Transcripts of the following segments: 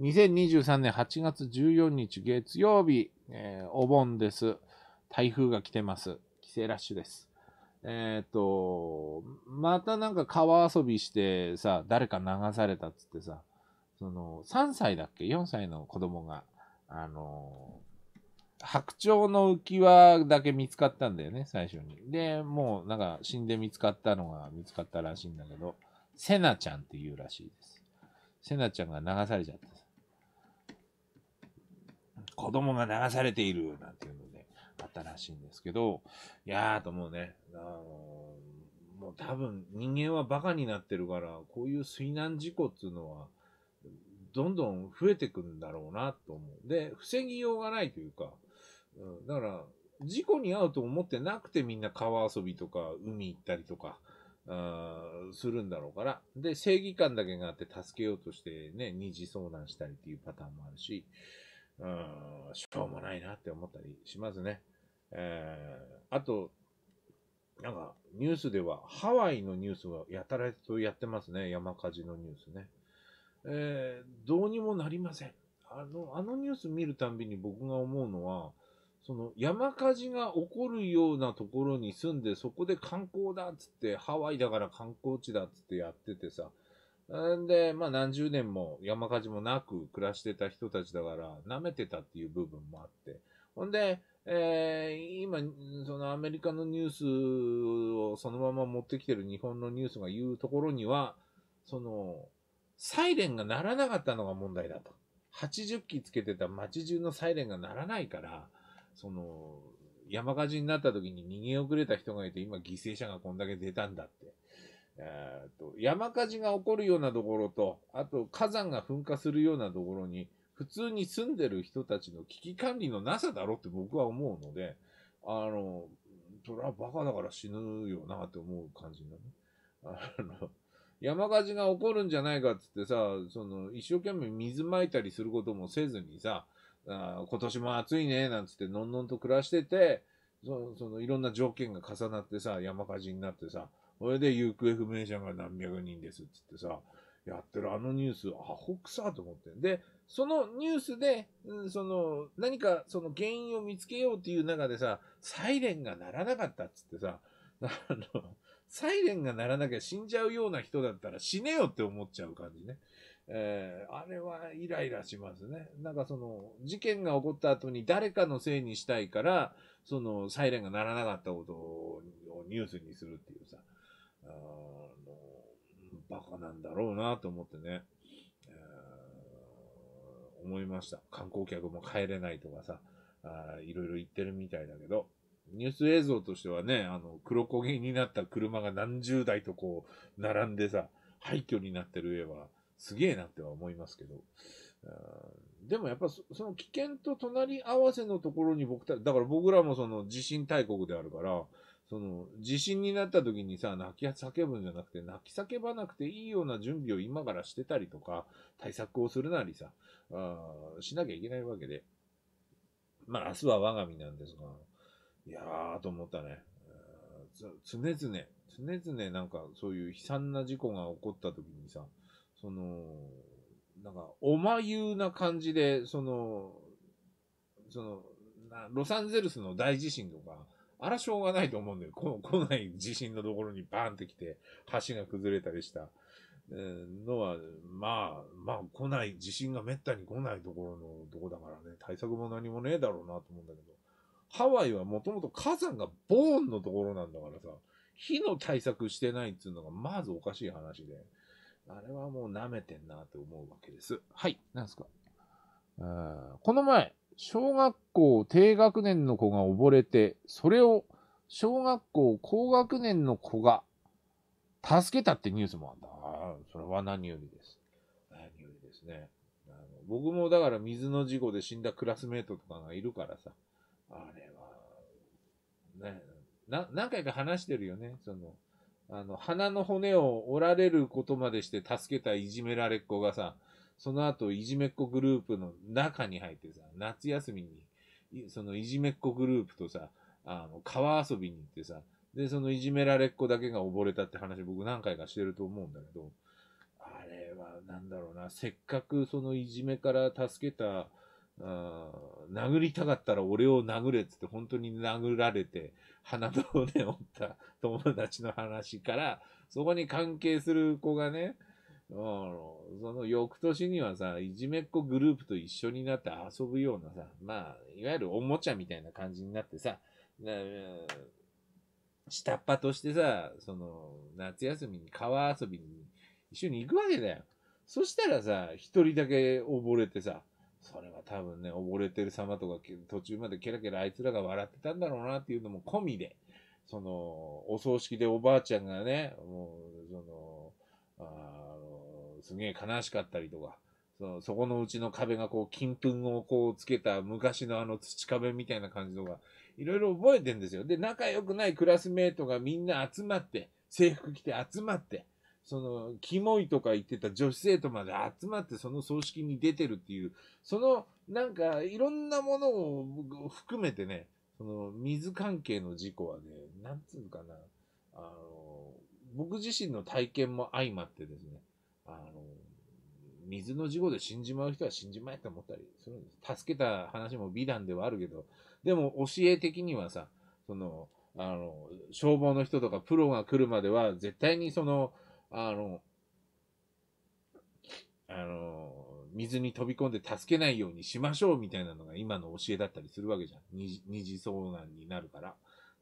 2023年8月14日月曜日、えー、お盆です。台風が来てます。帰省ラッシュです。えっ、と、またなんか川遊びしてさ、誰か流されたっつってさ、その、3歳だっけ ?4 歳の子供が、あのー、白鳥の浮き輪だけ見つかったんだよね、最初に。で、もうなんか死んで見つかったのが見つかったらしいんだけど、セナちゃんっていうらしいです。セナちゃんが流されちゃった。子供が流されているなんていうので、あったらしいんですけど、いやーと思うね、あのー、もう多分人間はバカになってるから、こういう水難事故っていうのは、どんどん増えてくんだろうなと思う。で、防ぎようがないというか、うん、だから、事故に遭うと思ってなくてみんな川遊びとか海行ったりとか、あするんだろうから。で、正義感だけがあって助けようとしてね、二次遭難したりっていうパターンもあるし、うん、しょうもないなって思ったりしますね。えー、あと、なんか、ニュースでは、ハワイのニュースがやたらとやってますね。山火事のニュースね。えー、どうにもなりません。あの、あのニュース見るたんびに僕が思うのは、その山火事が起こるようなところに住んで、そこで観光だっつって、ハワイだから観光地だっつってやっててさ、んで、まあ何十年も山火事もなく暮らしてた人たちだから、舐めてたっていう部分もあって。ほんで、えー、今、そのアメリカのニュースをそのまま持ってきてる日本のニュースが言うところには、その、サイレンが鳴らなかったのが問題だと。80機つけてた街中のサイレンが鳴らないから、その、山火事になった時に逃げ遅れた人がいて、今犠牲者がこんだけ出たんだって。えー、と山火事が起こるようなところと、あと火山が噴火するようなところに、普通に住んでる人たちの危機管理のなさだろって僕は思うので、あの、それはバカだから死ぬよなって思う感じだね。あの、山火事が起こるんじゃないかっつってさ、その、一生懸命水まいたりすることもせずにさ、あ今年も暑いね、なんつってのんのんと暮らしてて、その、その、いろんな条件が重なってさ、山火事になってさ、それで行方不明者が何百人ですっつってさ、やってるあのニュース、アホくさと思ってで、そのニュースで、うん、その、何かその原因を見つけようっていう中でさ、サイレンが鳴らなかったっつってさ、あの、サイレンが鳴らなきゃ死んじゃうような人だったら死ねよって思っちゃう感じね。えー、あれはイライラしますね。なんかその、事件が起こった後に誰かのせいにしたいから、その、サイレンが鳴らなかったことをニュースにするっていうさ。あの、バカなんだろうなと思ってね、えー、思いました。観光客も帰れないとかさ、あいろいろ言ってるみたいだけど、ニュース映像としてはね、あの、黒焦げになった車が何十台とこう、並んでさ、廃墟になってる絵は、すげえなっては思いますけど。でもやっぱその危険と隣り合わせのところに僕ただから僕らもその地震大国であるから、その、地震になった時にさ、泣き叫ぶんじゃなくて、泣き叫ばなくていいような準備を今からしてたりとか、対策をするなりさ、あしなきゃいけないわけで。まあ、明日は我が身なんですが、いやーと思ったね。常々、常々なんかそういう悲惨な事故が起こった時にさ、その、なんか、おまゆうな感じで、その、その、ロサンゼルスの大地震とか、あらしょうがないと思うんだよ。こ来 ない地震のところにバーンってきて、橋が崩れたりした。のは、まあ、まあ来ない、地震がめったに来ないところのとこだからね、対策も何もねえだろうなと思うんだけど、ハワイはもともと火山がボーンのところなんだからさ、火の対策してないっていうのがまずおかしい話で、あれはもう舐めてんなって思うわけです。はい、なんすか。この前、小学校低学年の子が溺れて、それを小学校高学年の子が助けたってニュースもあああ、それは何よりです。何よりですね。あの僕もだから水の事故で死んだクラスメートとかがいるからさ、あれは、ね、な何回か話してるよね。その、あの、鼻の骨を折られることまでして助けたいじめられっ子がさ、その後、いじめっ子グループの中に入ってさ、夏休みに、そのいじめっ子グループとさ、あの、川遊びに行ってさ、で、そのいじめられっ子だけが溺れたって話僕何回かしてると思うんだけど、あれはなんだろうな、せっかくそのいじめから助けた、あ殴りたかったら俺を殴れっつって本当に殴られて鼻の骨折った友達の話からそこに関係する子がねあの、その翌年にはさ、いじめっ子グループと一緒になって遊ぶようなさ、まあ、いわゆるおもちゃみたいな感じになってさ、下っ端としてさ、その、夏休みに川遊びに一緒に行くわけだよ。そしたらさ、一人だけ溺れてさ、それは多分ね、溺れてる様とか、途中までケラケラあいつらが笑ってたんだろうなっていうのも込みで、その、お葬式でおばあちゃんがね、もう、その、あすげえ悲しかったりとか、そのそこのうちの壁がこう、金粉をこうつけた昔のあの土壁みたいな感じとか、いろいろ覚えてんですよ。で、仲良くないクラスメートがみんな集まって、制服着て集まって、その、キモいとか言ってた女子生徒まで集まってその葬式に出てるっていう、その、なんか、いろんなものを含めてね、その、水関係の事故はね、なんつうかな、あの、僕自身の体験も相まってですね、水の事故で死んじまう人は死んじまえって思ったりするんです。助けた話も美談ではあるけど、でも教え的にはさ、その、あの、消防の人とかプロが来るまでは、絶対にその、あの、あの、水に飛び込んで助けないようにしましょうみたいなのが今の教えだったりするわけじゃん。二次遭難になるから。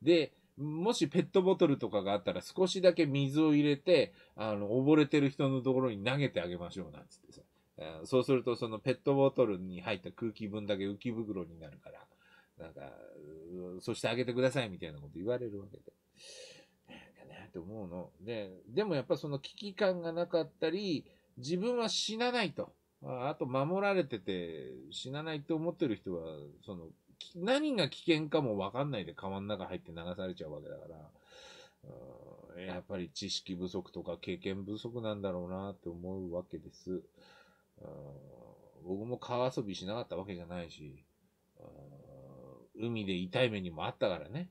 で、もしペットボトルとかがあったら少しだけ水を入れて、あの、溺れてる人のところに投げてあげましょうなんつってさ。そうするとそのペットボトルに入った空気分だけ浮き袋になるから、なんか、そしてあげてくださいみたいなこと言われるわけで。なんかね、と思うの。で、でもやっぱその危機感がなかったり、自分は死なないと。あと守られてて死なないと思ってる人は、その何が危険かもわかんないで川の中入って流されちゃうわけだから、やっぱり知識不足とか経験不足なんだろうなって思うわけです。うん、僕も川遊びしなかったわけじゃないし、う海で痛い目にもあったからね。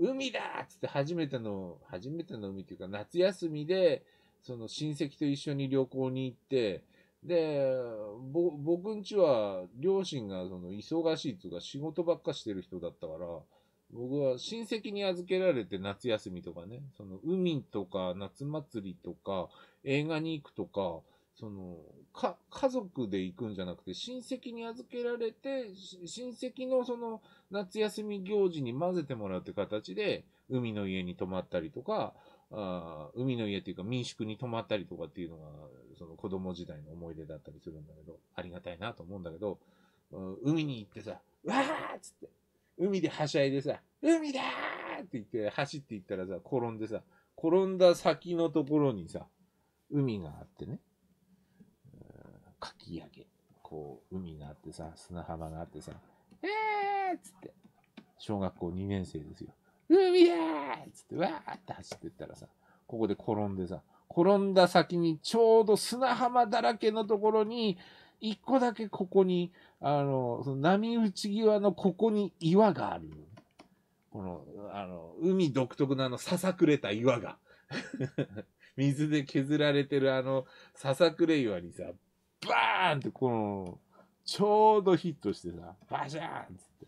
海だっつって初めての、初めての海っていうか夏休みで、その親戚と一緒に旅行に行って、で、僕んちは両親がその忙しいというか仕事ばっかしてる人だったから、僕は親戚に預けられて夏休みとかね、その海とか夏祭りとか映画に行くとか、その、か、家族で行くんじゃなくて、親戚に預けられて、親戚のその、夏休み行事に混ぜてもらうって形で、海の家に泊まったりとか、あ海の家っていうか民宿に泊まったりとかっていうのがその子供時代の思い出だったりするんだけど、ありがたいなと思うんだけど、うん、海に行ってさ、わーっつって、海ではしゃいでさ、海だーって言って走って行ったらさ、転んでさ、転んだ先のところにさ、海があってね、かき揚げ、こう、海があってさ、砂浜があってさ、えーっつって、小学校2年生ですよ。海だーっつって、わーって走ってったらさ、ここで転んでさ、転んだ先にちょうど砂浜だらけのところに、一個だけここに、あの、その波打ち際のここに岩がある。この、あの、海独特のあの、ささくれた岩が。水で削られてるあの、ささくれ岩にさ、バーンってこの、ちょうどヒットしてさ、バシャーンっって。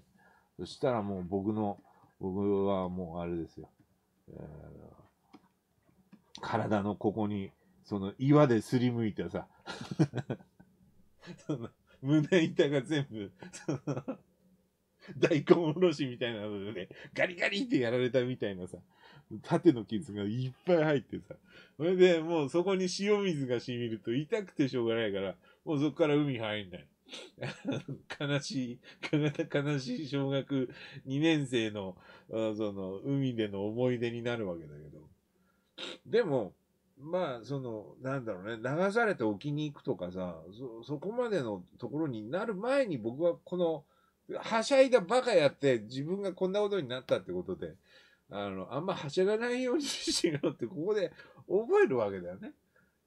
そしたらもう僕の、僕はもうあれですよ。えー体のここに、その岩ですりむいたさ、その胸板が全部、その、大根おろしみたいなので、ね、ガリガリってやられたみたいなさ、縦の傷がいっぱい入ってさ、それでもうそこに塩水が染みると痛くてしょうがないから、もうそこから海入んない。悲しい、悲しい小学2年生の、その、海での思い出になるわけだけど。でも、まあ、その、なんだろうね、流されて沖に行くとかさ、そ、そこまでのところになる前に僕はこの、はしゃいだバカやって自分がこんなことになったってことで、あの、あんまはしゃがないようにしようってここで 覚えるわけだよね。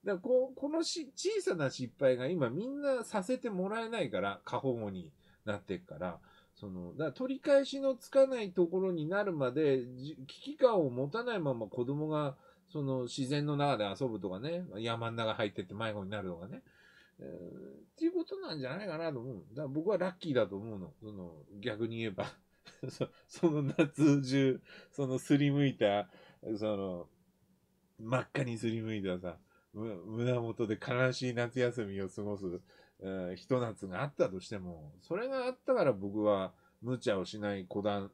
だからここのし小さな失敗が今みんなさせてもらえないから、過保護になってっから、その、だから取り返しのつかないところになるまで、危機感を持たないまま子供が、その自然の中で遊ぶとかね、山の中入ってって迷子になるとかね、えー、っていうことなんじゃないかなと思う。だから僕はラッキーだと思うの。その逆に言えば その夏中、そのすりむいた、その、真っ赤にすりむいたさ、胸元で悲しい夏休みを過ごす、えー、ひと夏があったとしても、それがあったから僕は無茶をしない子だ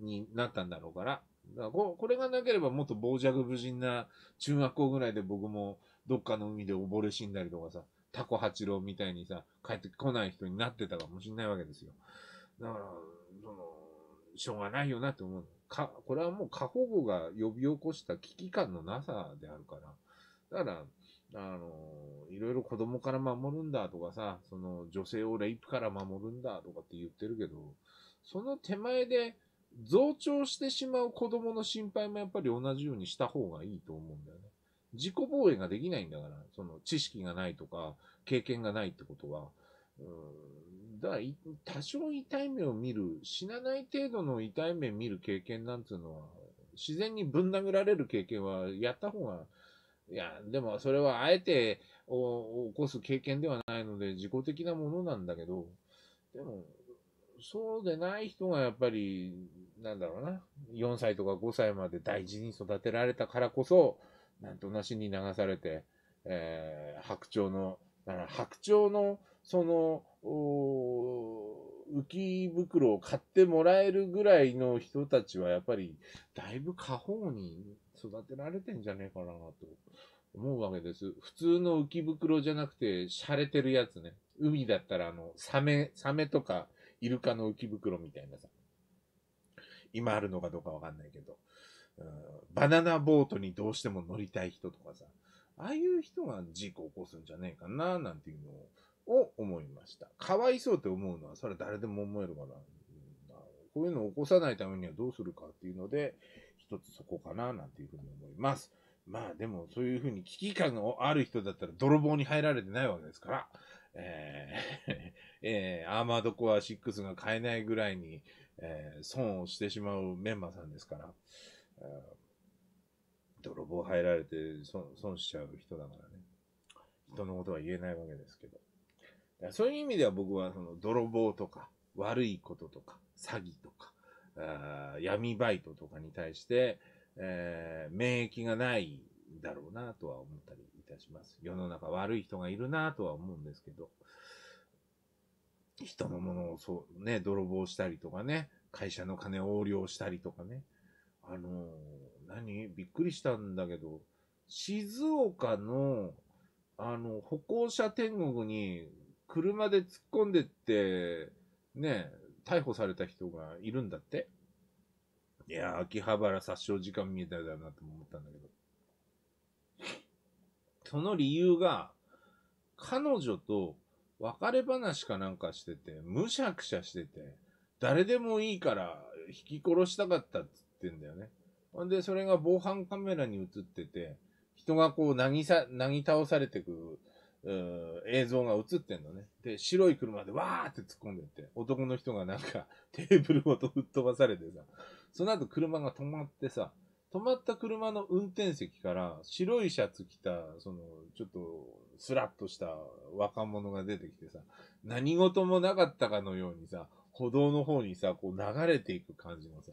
になったんだろうから、だここれがなければもっと傍若無人な中学校ぐらいで僕もどっかの海で溺れ死んだりとかさ、タコ八郎みたいにさ、帰ってこない人になってたかもしれないわけですよ。だから、その、しょうがないよなって思う。か、これはもう過保護が呼び起こした危機感のなさであるから。だから、あの、いろいろ子供から守るんだとかさ、その女性をレイプから守るんだとかって言ってるけど、その手前で、増長してしまう子供の心配もやっぱり同じようにした方がいいと思うんだよね。自己防衛ができないんだから、その知識がないとか、経験がないってことは。うんだから、多少痛い目を見る、死なない程度の痛い目見る経験なんていうのは、自然にぶん殴られる経験はやった方が、いや、でもそれはあえて起こす経験ではないので、自己的なものなんだけど、でも、そうでない人がやっぱり、なんだろうな、4歳とか5歳まで大事に育てられたからこそ、なんとなしに流されて、えー、白鳥の、だから白鳥の、その、浮き袋を買ってもらえるぐらいの人たちは、やっぱり、だいぶ過保に育てられてんじゃねえかなと思うわけです。普通の浮き袋じゃなくて、洒落てるやつね。海だったら、あの、サメ、サメとか、イルカの浮き袋みたいなさ、今あるのかどうかわかんないけど、うん、バナナボートにどうしても乗りたい人とかさ、ああいう人が事故を起こすんじゃねえかな、なんていうのを思いました。かわいそうって思うのは、それは誰でも思えるから、こういうのを起こさないためにはどうするかっていうので、一つそこかな、なんていうふうに思います。まあでも、そういうふうに危機感がある人だったら泥棒に入られてないわけですから、えー えー、アーマードコア6が買えないぐらいに、えー、損をしてしまうメンマさんですから、泥棒入られて損損しちゃう人だからね。人のことは言えないわけですけど。そういう意味では僕はその泥棒とか悪いこととか詐欺とか闇バイトとかに対して、えー、免疫がないだろうなとは思ったりたします。世の中悪い人がいるなとは思うんですけど、人のものをそうね、泥棒したりとかね、会社の金を横領したりとかね。あの何びっくりしたんだけど、静岡の、あの、歩行者天国に車で突っ込んでって、ね、逮捕された人がいるんだって。いや、秋葉原殺傷時間見えただなと思ったんだけど。その理由が、彼女と別れ話かなんかしてて、むしゃくしゃしてて、誰でもいいから引き殺したかったっつってんだよね。ほんで、それが防犯カメラに映ってて、人がこう、なぎさ、なぎ倒されてく、映像が映ってんのね。で、白い車でわーって突っ込んでって、男の人がなんかテーブルごと吹っ飛ばされてさ、その後車が止まってさ、止まった車の運転席から白いシャツ着た、その、ちょっと、スラッとした若者が出てきてさ、何事もなかったかのようにさ、歩道の方にさ、こう流れていく感じのさ、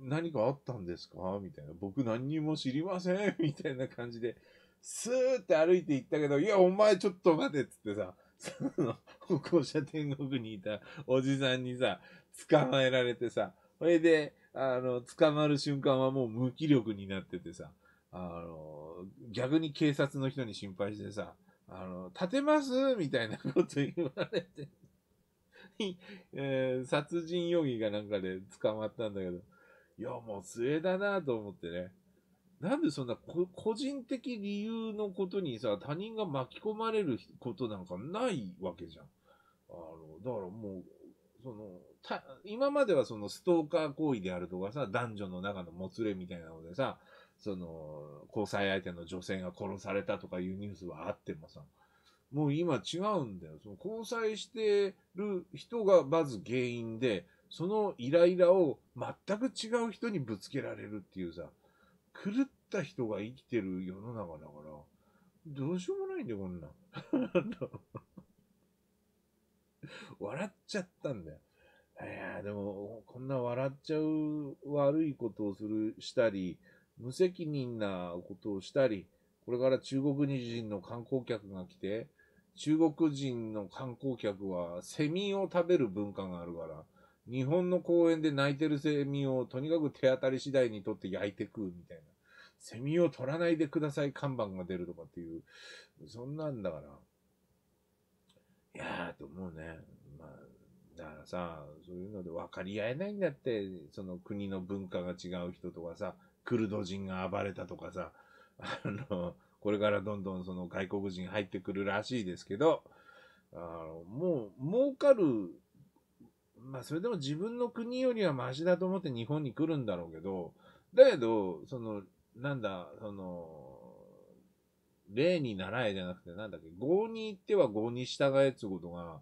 何かあったんですかみたいな。僕何にも知りません みたいな感じで、スーって歩いていったけど、いや、お前ちょっと待てっつってさ、その、歩行者天国にいたおじさんにさ、捕まえられてさ、それで、あの、捕まる瞬間はもう無気力になっててさ、あの、逆に警察の人に心配してさ、あの、立てますみたいなこと言われて えー、殺人容疑がなんかで捕まったんだけど、いや、もう末だなと思ってね。なんでそんな個人的理由のことにさ、他人が巻き込まれることなんかないわけじゃん。あの、だからもう、その、今まではそのストーカー行為であるとかさ、男女の中のもつれみたいなのでさ、その、交際相手の女性が殺されたとかいうニュースはあってもさ、もう今違うんだよ。その交際してる人がまず原因で、そのイライラを全く違う人にぶつけられるっていうさ、狂った人が生きてる世の中だから、どうしようもないんだよ、こんなん。笑っちゃったんだよ。いー、でも、こんな笑っちゃう悪いことをする、したり、無責任なことをしたり、これから中国人の観光客が来て、中国人の観光客はセミを食べる文化があるから、日本の公園で泣いてるセミをとにかく手当たり次第に取って焼いて食うみたいな。セミを取らないでください看板が出るとかっていう、そんなんだから。いやーと思うね。だからさ、そういうので分かり合えないんだって、その国の文化が違う人とかさ、クルド人が暴れたとかさ、あの、これからどんどんその外国人入ってくるらしいですけど、あの、もう、儲かる、まあそれでも自分の国よりはマシだと思って日本に来るんだろうけど、だけど、その、なんだ、その、例に習えじゃなくて、なんだっけ、合に行っては合に従えってことが、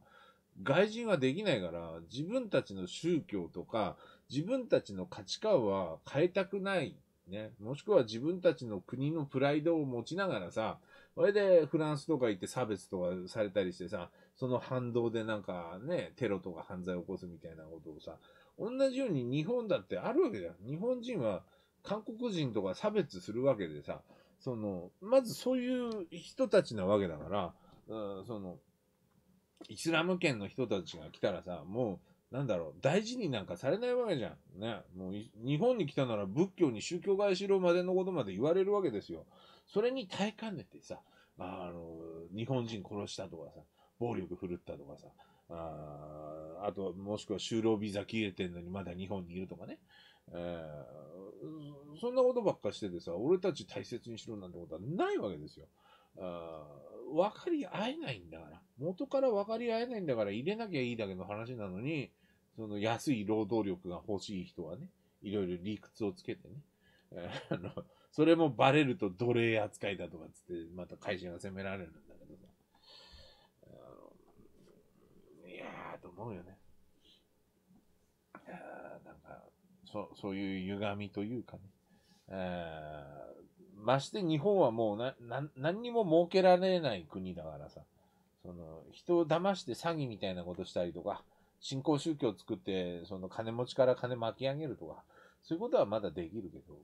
外人はできないから、自分たちの宗教とか、自分たちの価値観は変えたくない。ね。もしくは自分たちの国のプライドを持ちながらさ、それでフランスとか行って差別とかされたりしてさ、その反動でなんかね、テロとか犯罪を起こすみたいなことをさ、同じように日本だってあるわけじゃん。日本人は韓国人とか差別するわけでさ、その、まずそういう人たちなわけだから、うん、その、イスラム圏の人たちが来たらさ、もう、なんだろう、大事になんかされないわけじゃん。ね。もう、日本に来たなら仏教に宗教外しろまでのことまで言われるわけですよ。それに耐えかねてさ、あの、日本人殺したとかさ、暴力振るったとかさ、ああと、もしくは就労ビザ切れてんのにまだ日本にいるとかね。えー、そんなことばっかしててさ、俺たち大切にしろなんてことはないわけですよ。あ分かり合えないんだから。元から分かり合えないんだから入れなきゃいいだけの話なのに、その安い労働力が欲しい人はね、いろいろ理屈をつけてね。あの、それもバレると奴隷扱いだとかつって、また会社が責められるんだけどさ。いやーと思うよね。なんか、そ、そういう歪みというかね。まして日本はもうな、な、何にも儲けられない国だからさ、その、人を騙して詐欺みたいなことしたりとか、新興宗教を作って、その金持ちから金巻き上げるとか、そういうことはまだできるけど、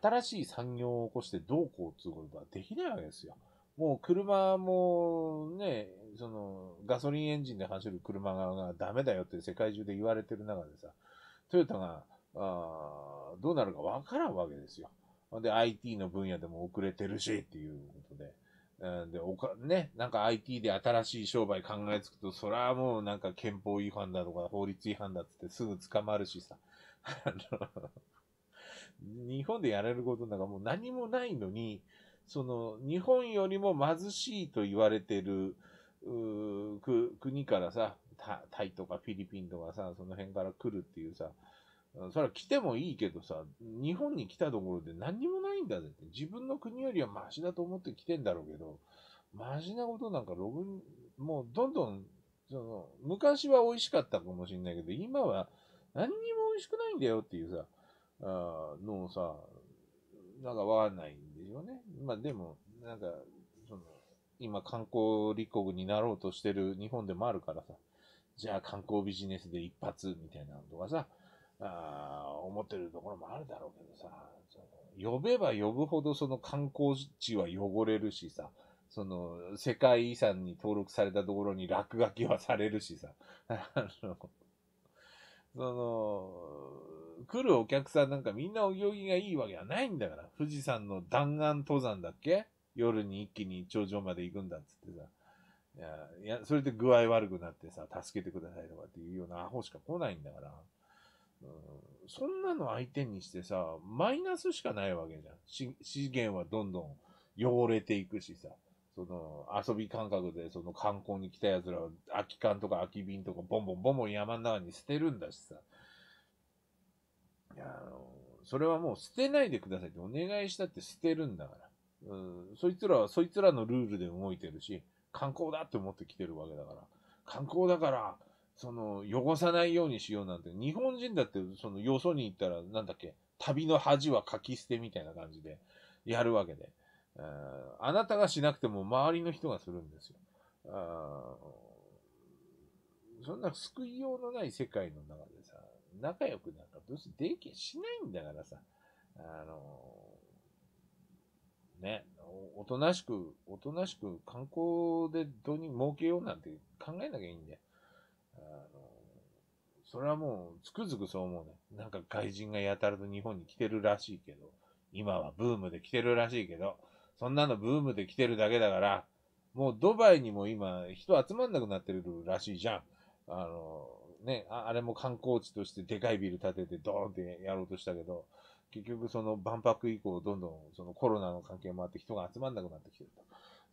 新しい産業を起こしてどうこうっていうことはできないわけですよ。もう車もね、そのガソリンエンジンで走る車がダメだよって世界中で言われてる中でさ、トヨタが、あどうなるかわからんわけですよ。で IT の分野でも遅れてるしっていうことで。で、おか、ね、なんか IT で新しい商売考えつくと、そらもうなんか憲法違反だとか法律違反だっつってすぐ捕まるしさ。日本でやれることなんかもう何もないのに、その、日本よりも貧しいと言われてる、う国からさ、タイとかフィリピンとかさ、その辺から来るっていうさ、それは来てもいいけどさ、日本に来たところで何にもないんだぜって。自分の国よりはマシだと思って来てんだろうけど、マシなことなんかログ、もうどんどん、その、昔は美味しかったかもしんないけど、今は何にも美味しくないんだよっていうさ、あのをさ、なんかわかんないんでしょうね。まあでも、なんか、その、今観光立国になろうとしてる日本でもあるからさ、じゃあ観光ビジネスで一発みたいなのとかさ、あ思ってるところもあるだろうけどさ、呼べば呼ぶほどその観光地は汚れるしさ、その世界遺産に登録されたところに落書きはされるしさ、あの、その、来るお客さんなんかみんなお行儀がいいわけはないんだから、富士山の弾丸登山だっけ夜に一気に頂上まで行くんだっつってさ。いや、いや、それで具合悪くなってさ、助けてくださいとかっていうようなアホしか来ないんだから。うん、そんなの相手にしてさ、マイナスしかないわけじゃん。資源はどんどん汚れていくしさ、その遊び感覚でその観光に来た奴らは空き缶とか空き瓶とかボンボンボンボン山の中に捨てるんだしさ。いや、あの、それはもう捨てないでくださいってお願いしたって捨てるんだから。うん、そいつらはそいつらのルールで動いてるし、観光だって思って来てるわけだから。観光だから、その、汚さないようにしようなんて、日本人だって、その、よそに行ったら、なんだっけ、旅の恥はかき捨てみたいな感じで、やるわけで。あなたがしなくても周りの人がするんですよ。あそんな救いようのない世界の中でさ、仲良くなんかどうせできしないんだからさ、あのー、ね、おとなしく、おとなしく観光でどうに儲けようなんて考えなきゃいいんだよ。それはもう、つくづくそう思うね。なんか外人がやたらと日本に来てるらしいけど、今はブームで来てるらしいけど、そんなのブームで来てるだけだから、もうドバイにも今、人集まんなくなってるらしいじゃん。あの、ね、あれも観光地としてでかいビル建ててドーンってやろうとしたけど、結局その万博以降、どんどんそのコロナの関係もあって人が集まんなくなってきてると。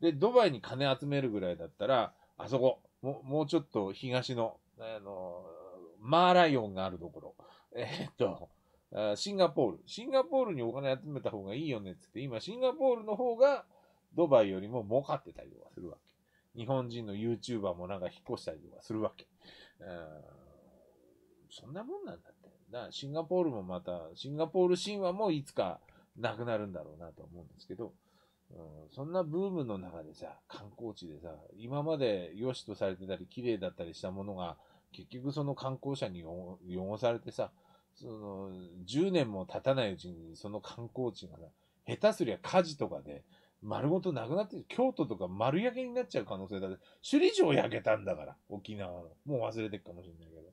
で、ドバイに金集めるぐらいだったら、あそこ、もうちょっと東の、あの、マーライオンがあるところ。えー、っと、シンガポール。シンガポールにお金集めた方がいいよねってって、今シンガポールの方がドバイよりも儲かってたりとかするわけ。日本人の YouTuber もなんか引っ越したりとかするわけ。うんそんなもんなんだって。だからシンガポールもまた、シンガポール神話もいつかなくなるんだろうなと思うんですけど、うん、そんなブームの中でさ、観光地でさ、今まで良しとされてたり綺麗だったりしたものが、結局その観光者に汚されてさ、その、10年も経たないうちにその観光地がさ、下手すりゃ火事とかで、丸ごとなくなって、京都とか丸焼けになっちゃう可能性だって、首里城焼けたんだから、沖縄の。もう忘れてるかもしれないけど。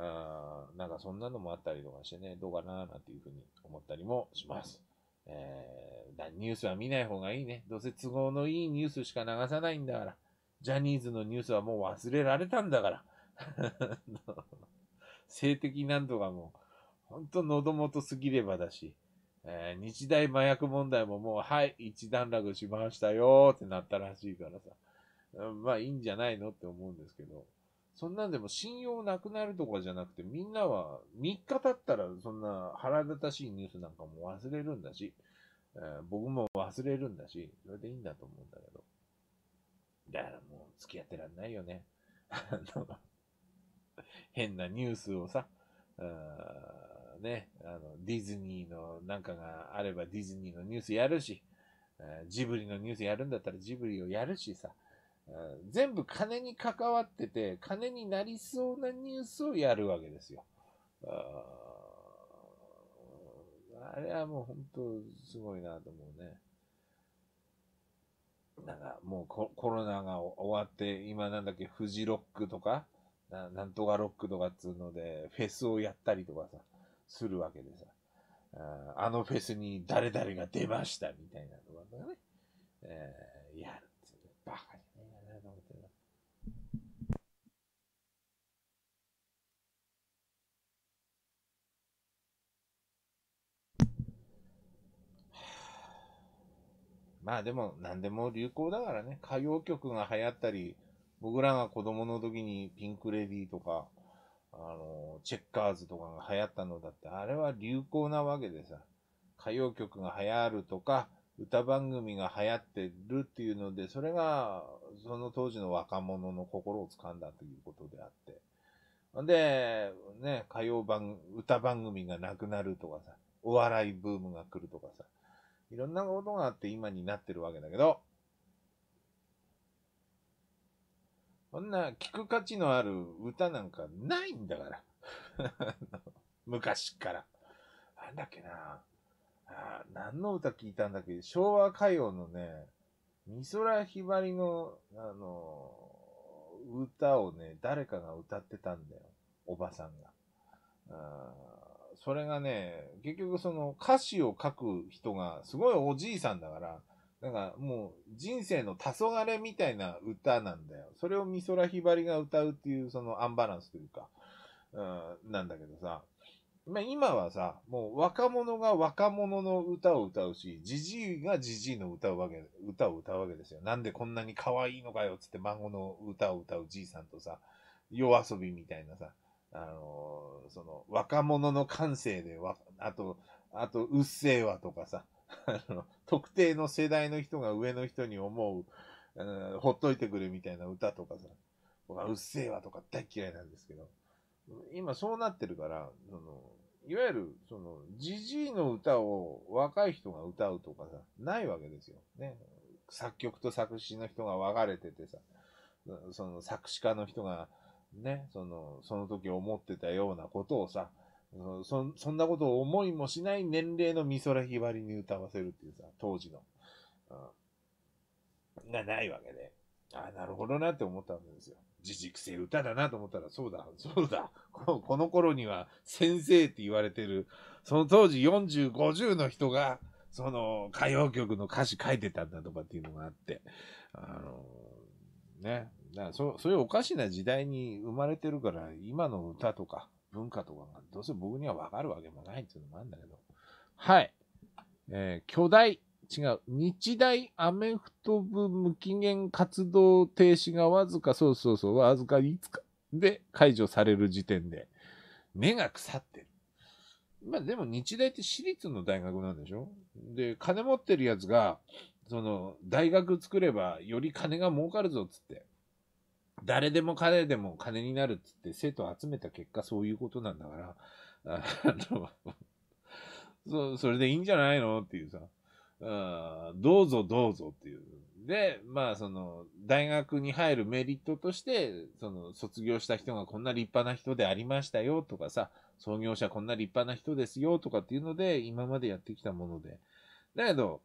あなんかそんなのもあったりとかしてね、どうかななんていうふうに思ったりもします。えー、ニュースは見ない方がいいね。どうせ都合のいいニュースしか流さないんだから。ジャニーズのニュースはもう忘れられたんだから。性的んとかもう、ほんと喉元すぎればだし、えー、日大麻薬問題ももう、はい、一段落しましたよってなったらしいからさ、うん、まあいいんじゃないのって思うんですけど、そんなんでも信用なくなるとかじゃなくて、みんなは3日経ったらそんな腹立たしいニュースなんかも忘れるんだし、えー、僕も忘れるんだし、それでいいんだと思うんだけど。だからもう付き合ってらんないよね。あの、変なニュースをさ、ね、あの、ディズニーのなんかがあればディズニーのニュースやるし、ジブリのニュースやるんだったらジブリをやるしさ、全部金に関わってて、金になりそうなニュースをやるわけですよ。あれはもう本当すごいなと思うね。なんかもうコロナが終わって、今なんだっけ、フジロックとか、ななんとかロックとかっつうので、フェスをやったりとかさ、するわけでさ、ああのフェスに誰々が出ましたみたいなとかね、えー、やるっつう、バカじゃねえかなと思ってな。まあでも何でも流行だからね、歌謡曲が流行ったり、僕らが子供の時にピンクレディーとか、あの、チェッカーズとかが流行ったのだって、あれは流行なわけでさ、歌謡曲が流行るとか、歌番組が流行ってるっていうので、それが、その当時の若者の心を掴んだということであって。んで、ね、歌謡番、歌番組がなくなるとかさ、お笑いブームが来るとかさ、いろんなことがあって今になってるわけだけど、こんな聞く価値のある歌なんかないんだから 昔から。なんだっけなあ何の歌聞いたんだっけ昭和歌謡のね、美空ひばりの、あのー、歌をね、誰かが歌ってたんだよ。おばさんが。あそれがね、結局その歌詞を書く人がすごいおじいさんだから、なんかもう人生の黄昏みたいな歌なんだよ。それを美空ひばりが歌うっていうそのアンバランスというか、うん、なんだけどさ。まあ今はさ、もう若者が若者の歌を歌うし、じじいがじじいの歌うわけ、歌を歌うわけですよ。なんでこんなに可愛いのかよっつって孫の歌を歌うじいさんとさ、夜遊びみたいなさ、あのー、その若者の感性でわ、あと、あと、うっせぇわとかさ、あの特定の世代の人が上の人に思う、ほっといてくれみたいな歌とかさ、僕はうっせえわとか大嫌いなんですけど、今そうなってるから、そのいわゆる、その、じじいの歌を若い人が歌うとかさ、ないわけですよ。ね。作曲と作詞の人が分かれててさ、その作詞家の人が、ね、その、その時思ってたようなことをさ、そそんなことを思いもしない年齢の美空ひばりに歌わせるっていうさ、当時の。うん、がないわけで。ああ、なるほどなって思ったわけですよ。自熟性歌だなと思ったら、そうだ、そうだ。この頃には先生って言われてる、その当時40、50の人が、その歌謡曲の歌詞書いてたんだとかっていうのがあって、あのー、ね。だからそそういうおかしな時代に生まれてるから、今の歌とか、文化とかが、どうせ僕にはわかるわけもないっていうのもあるんだけど。はい。えー、巨大、違う。日大アメフト部無期限活動停止がわずか、そうそうそう、わずか5日で解除される時点で、目が腐ってる。まあでも日大って私立の大学なんでしょで、金持ってるやつが、その、大学作ればより金が儲かるぞっつって、誰でも彼でも金になるっつって生徒を集めた結果そういうことなんだから、あの そ、それでいいんじゃないのっていうさ、あどうぞどうぞっていう。で、まあその、大学に入るメリットとして、その、卒業した人がこんな立派な人でありましたよとかさ、創業者こんな立派な人ですよとかっていうので、今までやってきたもので。だけど、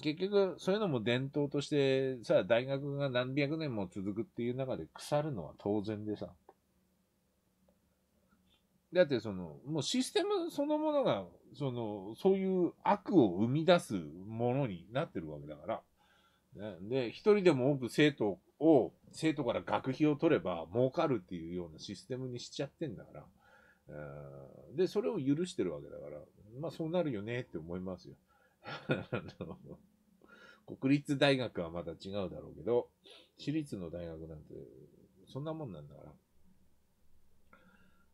結局、そういうのも伝統として、さ、大学が何百年も続くっていう中で腐るのは当然でさ。だってその、もうシステムそのものが、その、そういう悪を生み出すものになってるわけだから。で、一人でも多く生徒を、生徒から学費を取れば儲かるっていうようなシステムにしちゃってんだから。で、それを許してるわけだから、まあそうなるよねって思いますよ。国立大学はまた違うだろうけど、私立の大学なんて、そんなもんなんだか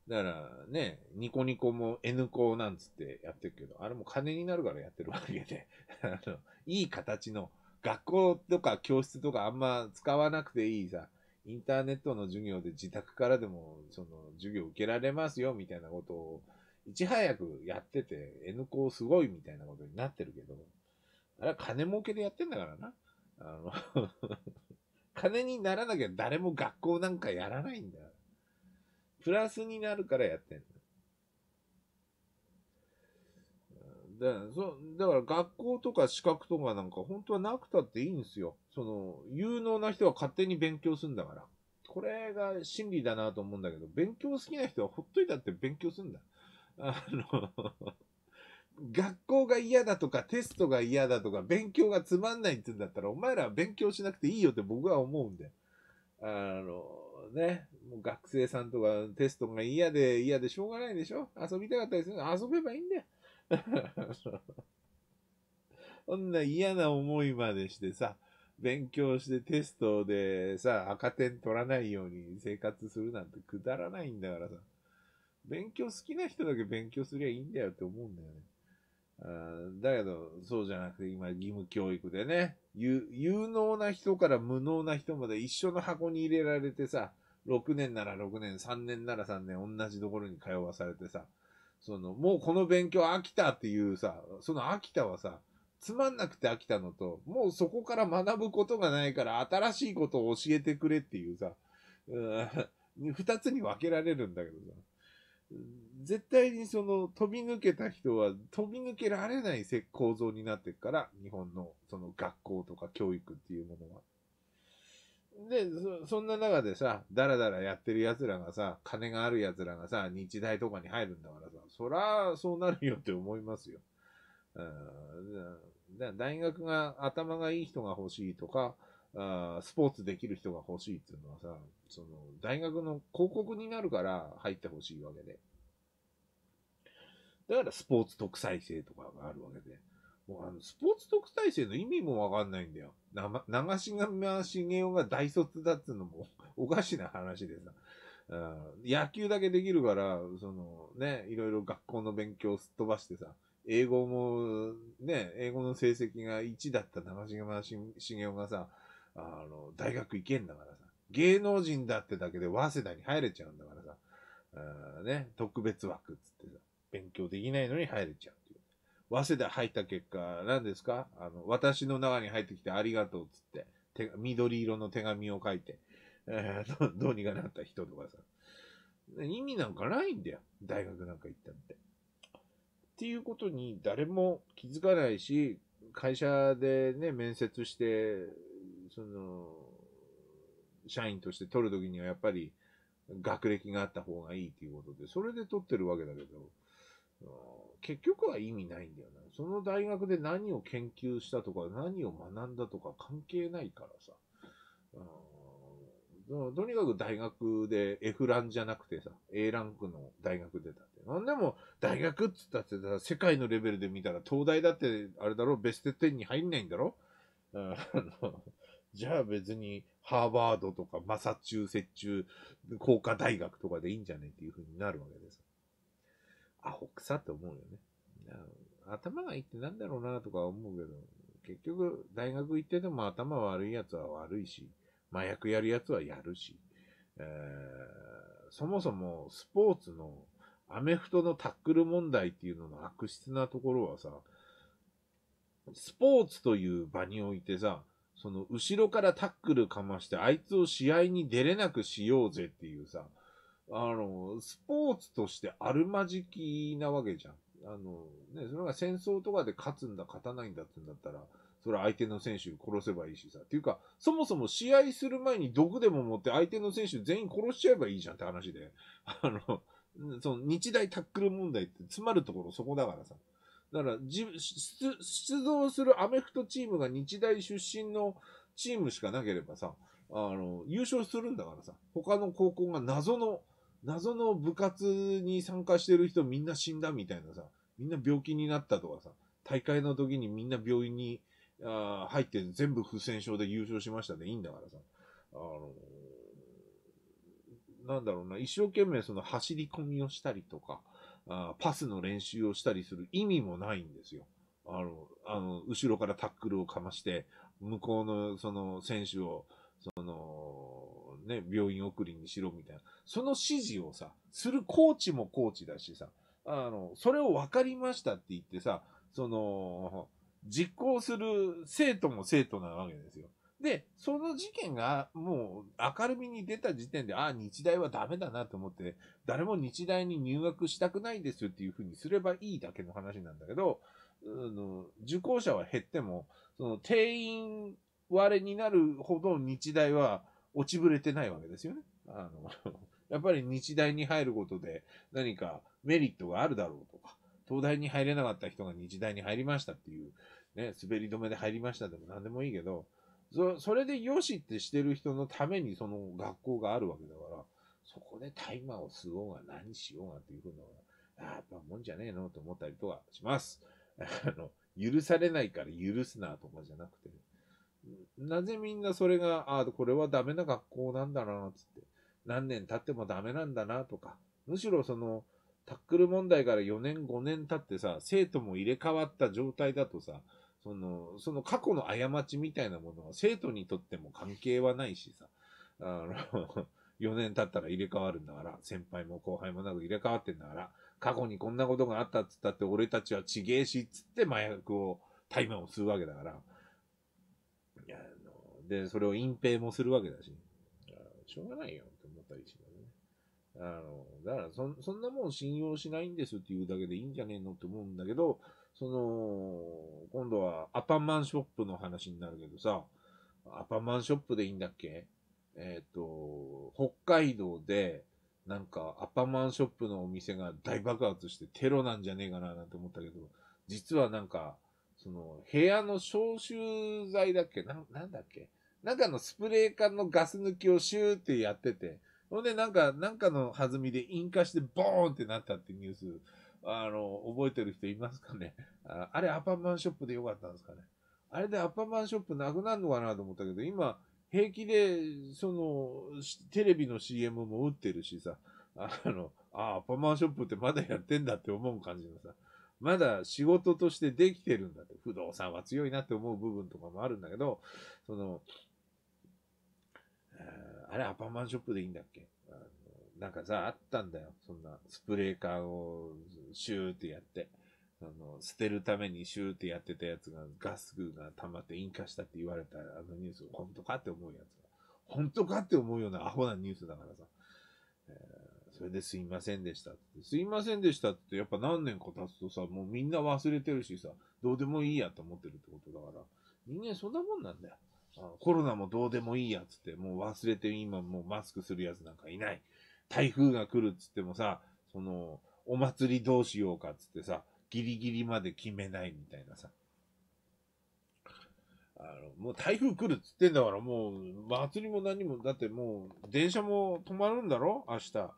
ら。だからね、ニコニコも N 校なんつってやってるけど、あれも金になるからやってるわけで、あの、いい形の、学校とか教室とかあんま使わなくていいさ、インターネットの授業で自宅からでも、その、授業受けられますよ、みたいなことを、いち早くやってて、N 校すごいみたいなことになってるけど、あれは金儲けでやってんだからな。あの 金にならなきゃ誰も学校なんかやらないんだよ。プラスになるからやってんだ。だそだから学校とか資格とかなんか本当はなくたっていいんですよ。その、有能な人は勝手に勉強するんだから。これが真理だなと思うんだけど、勉強好きな人はほっといたって勉強するんだ。あの学校が嫌だとかテストが嫌だとか勉強がつまんないって言うんだったらお前らは勉強しなくていいよって僕は思うんだよ。あのね、もう学生さんとかテストが嫌で嫌でしょうがないでしょ遊びたかったりするの遊べばいいんだよ。そんな嫌な思いまでしてさ、勉強してテストでさ、赤点取らないように生活するなんてくだらないんだからさ、勉強好きな人だけ勉強すりゃいいんだよって思うんだよね。だけど、そうじゃなくて今義務教育でね、有能な人から無能な人まで一緒の箱に入れられてさ、6年なら6年、3年なら3年同じところに通わされてさ、その、もうこの勉強飽きたっていうさ、その飽きたはさ、つまんなくて飽きたのと、もうそこから学ぶことがないから新しいことを教えてくれっていうさ、二つに分けられるんだけどさ、絶対にその飛び抜けた人は飛び抜けられない構造になってから、日本のその学校とか教育っていうものは。で、そ、そんな中でさ、だらだらやってる奴らがさ、金がある奴らがさ、日大とかに入るんだからさ、そら、そうなるよって思いますよ。うん、大学が頭がいい人が欲しいとか、あスポーツできる人が欲しいっていうのはさ、その、大学の広告になるから入ってほしいわけで。だからスポーツ特裁生とかがあるわけで。もうあの、スポーツ特裁生の意味もわかんないんだよ。がま、長島茂雄が大卒だっつうのもおかしな話でさ。野球だけできるから、そのね、いろいろ学校の勉強をすっ飛ばしてさ、英語も、ね、英語の成績が1だった長し茂雄がさ、あの、大学行けんだからさ、芸能人だってだけで早稲田に入れちゃうんだからさ、ね、特別枠っつってさ、勉強できないのに入れちゃうっていう。早稲田入った結果、何ですかあの、私の中に入ってきてありがとうっつって、手緑色の手紙を書いて、えー、どうにかなった人とかさ。意味なんかないんだよ。大学なんか行ったって。っていうことに誰も気づかないし、会社でね、面接して、その、社員として取るときにはやっぱり学歴があった方がいいっていうことで、それで取ってるわけだけど、結局は意味ないんだよな、ね。その大学で何を研究したとか、何を学んだとか関係ないからさ。とにかく大学で F ランじゃなくてさ、A ランクの大学出たって。なんでも大学っつったってさ、世界のレベルで見たら東大だってあれだろ、ベスト10に入んないんだろ じゃあ別にハーバードとかマサチューセッチュー工科大学とかでいいんじゃねっていうふうになるわけです。アホくさって思うよね。頭がいいってなんだろうなとか思うけど、結局、大学行ってても頭悪い奴は悪いし、麻薬やる奴はやるし、えー、そもそもスポーツのアメフトのタックル問題っていうのの悪質なところはさ、スポーツという場においてさ、その後ろからタックルかまして、あいつを試合に出れなくしようぜっていうさ、あの、スポーツとしてあるまじきなわけじゃん。あの、ね、それが戦争とかで勝つんだ、勝たないんだってんだったら、それは相手の選手殺せばいいしさ。っていうか、そもそも試合する前に毒でも持って相手の選手全員殺しちゃえばいいじゃんって話で。あの、その日大タックル問題って詰まるところそこだからさ。だから、出動するアメフトチームが日大出身のチームしかなければさ、あの、優勝するんだからさ、他の高校が謎の、謎の部活に参加してる人みんな死んだみたいなさ、みんな病気になったとかさ、大会の時にみんな病院にあ入って全部不戦勝で優勝しましたでいいんだからさ、あのー、なんだろうな、一生懸命その走り込みをしたりとか、あパスの練習をしたりする意味もないんですよ。あの、あの、後ろからタックルをかまして、向こうのその選手を、ね、病院送りにしろみたいな。その指示をさ、するコーチもコーチだしさ、あの、それを分かりましたって言ってさ、その、実行する生徒も生徒なわけですよ。で、その事件がもう明るみに出た時点で、ああ、日大はダメだなと思って、誰も日大に入学したくないですっていうふうにすればいいだけの話なんだけど、うん、受講者は減っても、その定員割れになるほど日大は落ちぶれてないわけですよね。あの やっぱり日大に入ることで何かメリットがあるだろうとか、東大に入れなかった人が日大に入りましたっていう、ね、滑り止めで入りましたでも何でもいいけど、そそれでよしってしてる人のためにその学校があるわけだから、そこで大麻を吸おうが何しようがっていうふうな、やっぱもんじゃねえのと思ったりとかします。あの、許されないから許すなとかじゃなくて、なぜみんなそれが、ああ、これはダメな学校なんだな、つって。何年経ってもダメなんだな、とか。むしろその、タックル問題から4年5年経ってさ、生徒も入れ替わった状態だとさ、その、その過去の過ちみたいなものは生徒にとっても関係はないしさ、あの4 年経ったら入れ替わるんだから、先輩も後輩もなく入れ替わってんだから、過去にこんなことがあったっつったって俺たちはちげえし、つって麻薬を、対面を吸うわけだから、いや、あの、で、それを隠蔽もするわけだし、あしょうがないよって思ったりしますね。あの、だからそ、そんなもん信用しないんですっていうだけでいいんじゃねえのって思うんだけど、その、今度はアパンマンショップの話になるけどさ、アパンマンショップでいいんだっけえっ、ー、と、北海道で、なんか、アパマンショップのお店が大爆発してテロなんじゃねえかななんて思ったけど、実はなんか、その、部屋の消臭剤だっけな、なんだっけなんかのスプレー缶のガス抜きをシューってやってて、ほんでなんか、なんかの弾みで引火してボーンってなったってニュース、あの、覚えてる人いますかねああれアパンマンショップでよかったんですかねあれでアパンマンショップなくなるのかなと思ったけど、今、平気で、その、テレビの CM も打ってるしさ、あの、ああ、アパマンショップってまだやってんだって思う感じのさ、まだ仕事としてできてるんだって、不動産は強いなって思う部分とかもあるんだけど、その、あれアパンマンショップでいいんだっけあのなんかさ、あったんだよ。そんなスプレー缶をシューってやって。その、捨てるためにシューってやってたやつが、ガスが溜まって引火したって言われたあのニュース、本当かって思うやつが。本当かって思うようなアホなニュースだからさ。えーそれですいませんでしたって。すいませんでしたって、やっぱ何年か経つとさ、もうみんな忘れてるしさ、どうでもいいやと思ってるってことだから、人間そんなもんなんだよ。コロナもどうでもいいやつって、もう忘れて今もうマスクするやつなんかいない。台風が来るっつってもさ、その、お祭りどうしようかっつってさ、ギリギリまで決めないみたいなさ。あの、もう台風来るっつってんだから、もう、祭りも何も、だってもう、電車も止まるんだろ明日。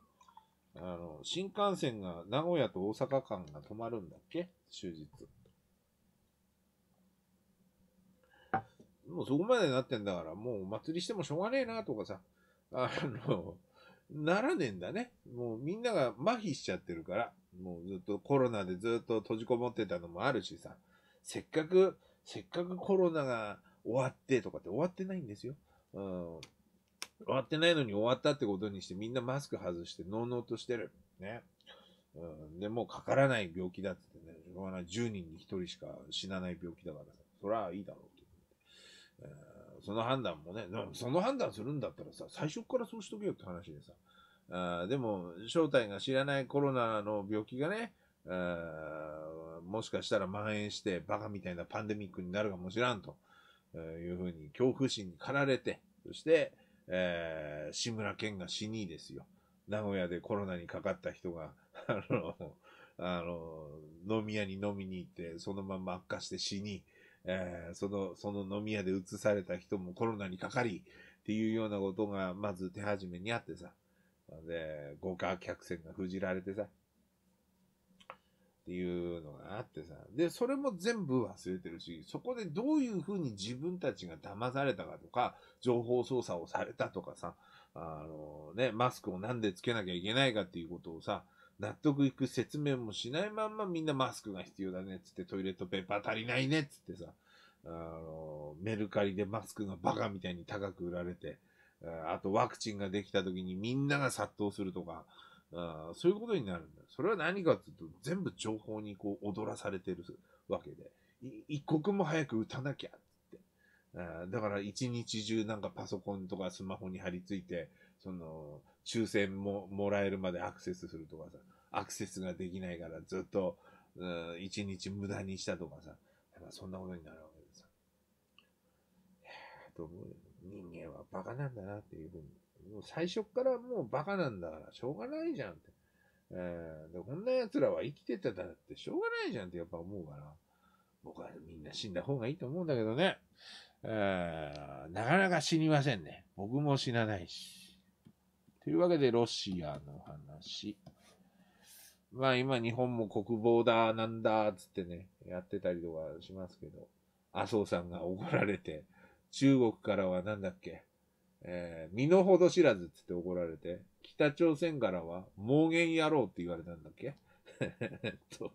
あの、新幹線が名古屋と大阪間が止まるんだっけ終日。もうそこまでなってんだから、もうお祭りしてもしょうがねえなとかさ、あの、ならねえんだね。もうみんなが麻痺しちゃってるから、もうずっとコロナでずっと閉じこもってたのもあるしさ、せっかく、せっかくコロナが終わってとかって終わってないんですよ。うん。終わってないのに終わったってことにして、みんなマスク外して、のうのうとしてる。ね。うん、で、もうかからない病気だってね、しょうがない。10人に1人しか死なない病気だからさ、そはいいだろうて、えー、その判断もね、その判断するんだったらさ、最初からそうしとけよって話でさ、あでも、正体が知らないコロナの病気がね、もしかしたら蔓延して、バカみたいなパンデミックになるかもしらんと、えー、いうふうに恐怖心に駆られて、そして、えー、志村けんが死にですよ。名古屋でコロナにかかった人が、あの、あの、飲み屋に飲みに行って、そのまま悪化して死に、えー、その、その飲み屋で移された人もコロナにかかり、っていうようなことが、まず手始めにあってさ。で、豪華客船が封じられてさ。っていうのがあってさ。で、それも全部忘れてるし、そこでどういうふうに自分たちが騙されたかとか、情報操作をされたとかさ、あのね、マスクをなんでつけなきゃいけないかっていうことをさ、納得いく説明もしないまんまみんなマスクが必要だねっつってトイレットペーパー足りないねっつってさ、あの、メルカリでマスクがバカみたいに高く売られて、あとワクチンができた時にみんなが殺到するとか、あそういうことになるんだ。それは何かっていうと、全部情報にこう踊らされてるわけで、一刻も早く打たなきゃってあ。だから一日中なんかパソコンとかスマホに貼り付いて、その、抽選ももらえるまでアクセスするとかさ、アクセスができないからずっと、一日無駄にしたとかさ、かそんなことになるわけでさ。と思うよ。人間はバカなんだなっていうふうにもう最初からもうバカなんだからしょうがないじゃんって。えー、でこんな奴らは生きてただってしょうがないじゃんってやっぱ思うから、僕はみんな死んだ方がいいと思うんだけどね。えー、なかなか死にませんね。僕も死なないし。というわけで、ロシアの話。まあ今日本も国防だ、なんだ、つってね、やってたりとかしますけど、麻生さんが怒られて、中国からはなんだっけ、えー、身の程知らずって怒られて、北朝鮮からは、盲言野郎って言われたんだっけえっ と、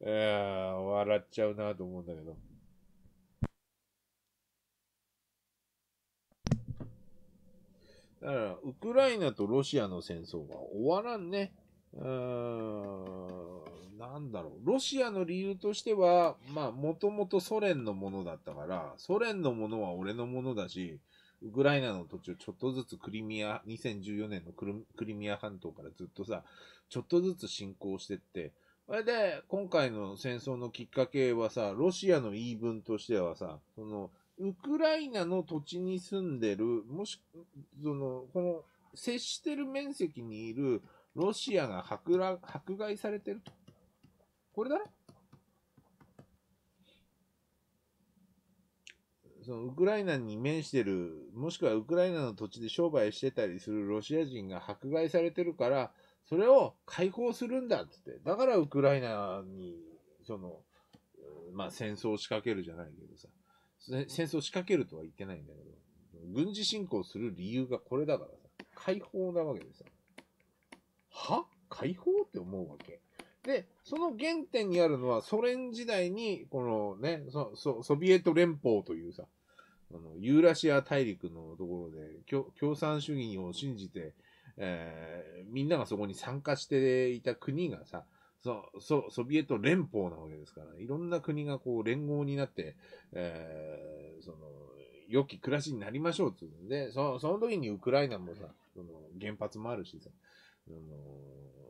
えー、笑っちゃうなと思うんだけど。だから、ウクライナとロシアの戦争は終わらんね。うーん、なんだろう。ロシアの理由としては、まあ、もともとソ連のものだったから、ソ連のものは俺のものだし、ウクライナの土地をちょっとずつクリミア、2014年のクリミア半島からずっとさ、ちょっとずつ侵攻してって、それで、今回の戦争のきっかけはさ、ロシアの言い分としてはさ、その、ウクライナの土地に住んでる、もし、その、この、接してる面積にいるロシアが迫迫害されてると。これだろそのウクライナに面してる、もしくはウクライナの土地で商売してたりするロシア人が迫害されてるから、それを解放するんだっつって、だからウクライナに、その、まあ戦争を仕掛けるじゃないけどさ、戦争を仕掛けるとは言ってないんだけど、軍事侵攻する理由がこれだからさ、解放なわけでさ、は解放って思うわけ。で、その原点にあるのは、ソ連時代に、このね、そそソビエト連邦というさ、あのユーラシア大陸のところで共、産主義を信じて、えー、みんながそこに参加していた国がさ、そそソビエト連邦なわけですから、いろんな国がこう連合になって、えー、その、良き暮らしになりましょうってうんで、そその時にウクライナもさ、その原発もあるしさ、あの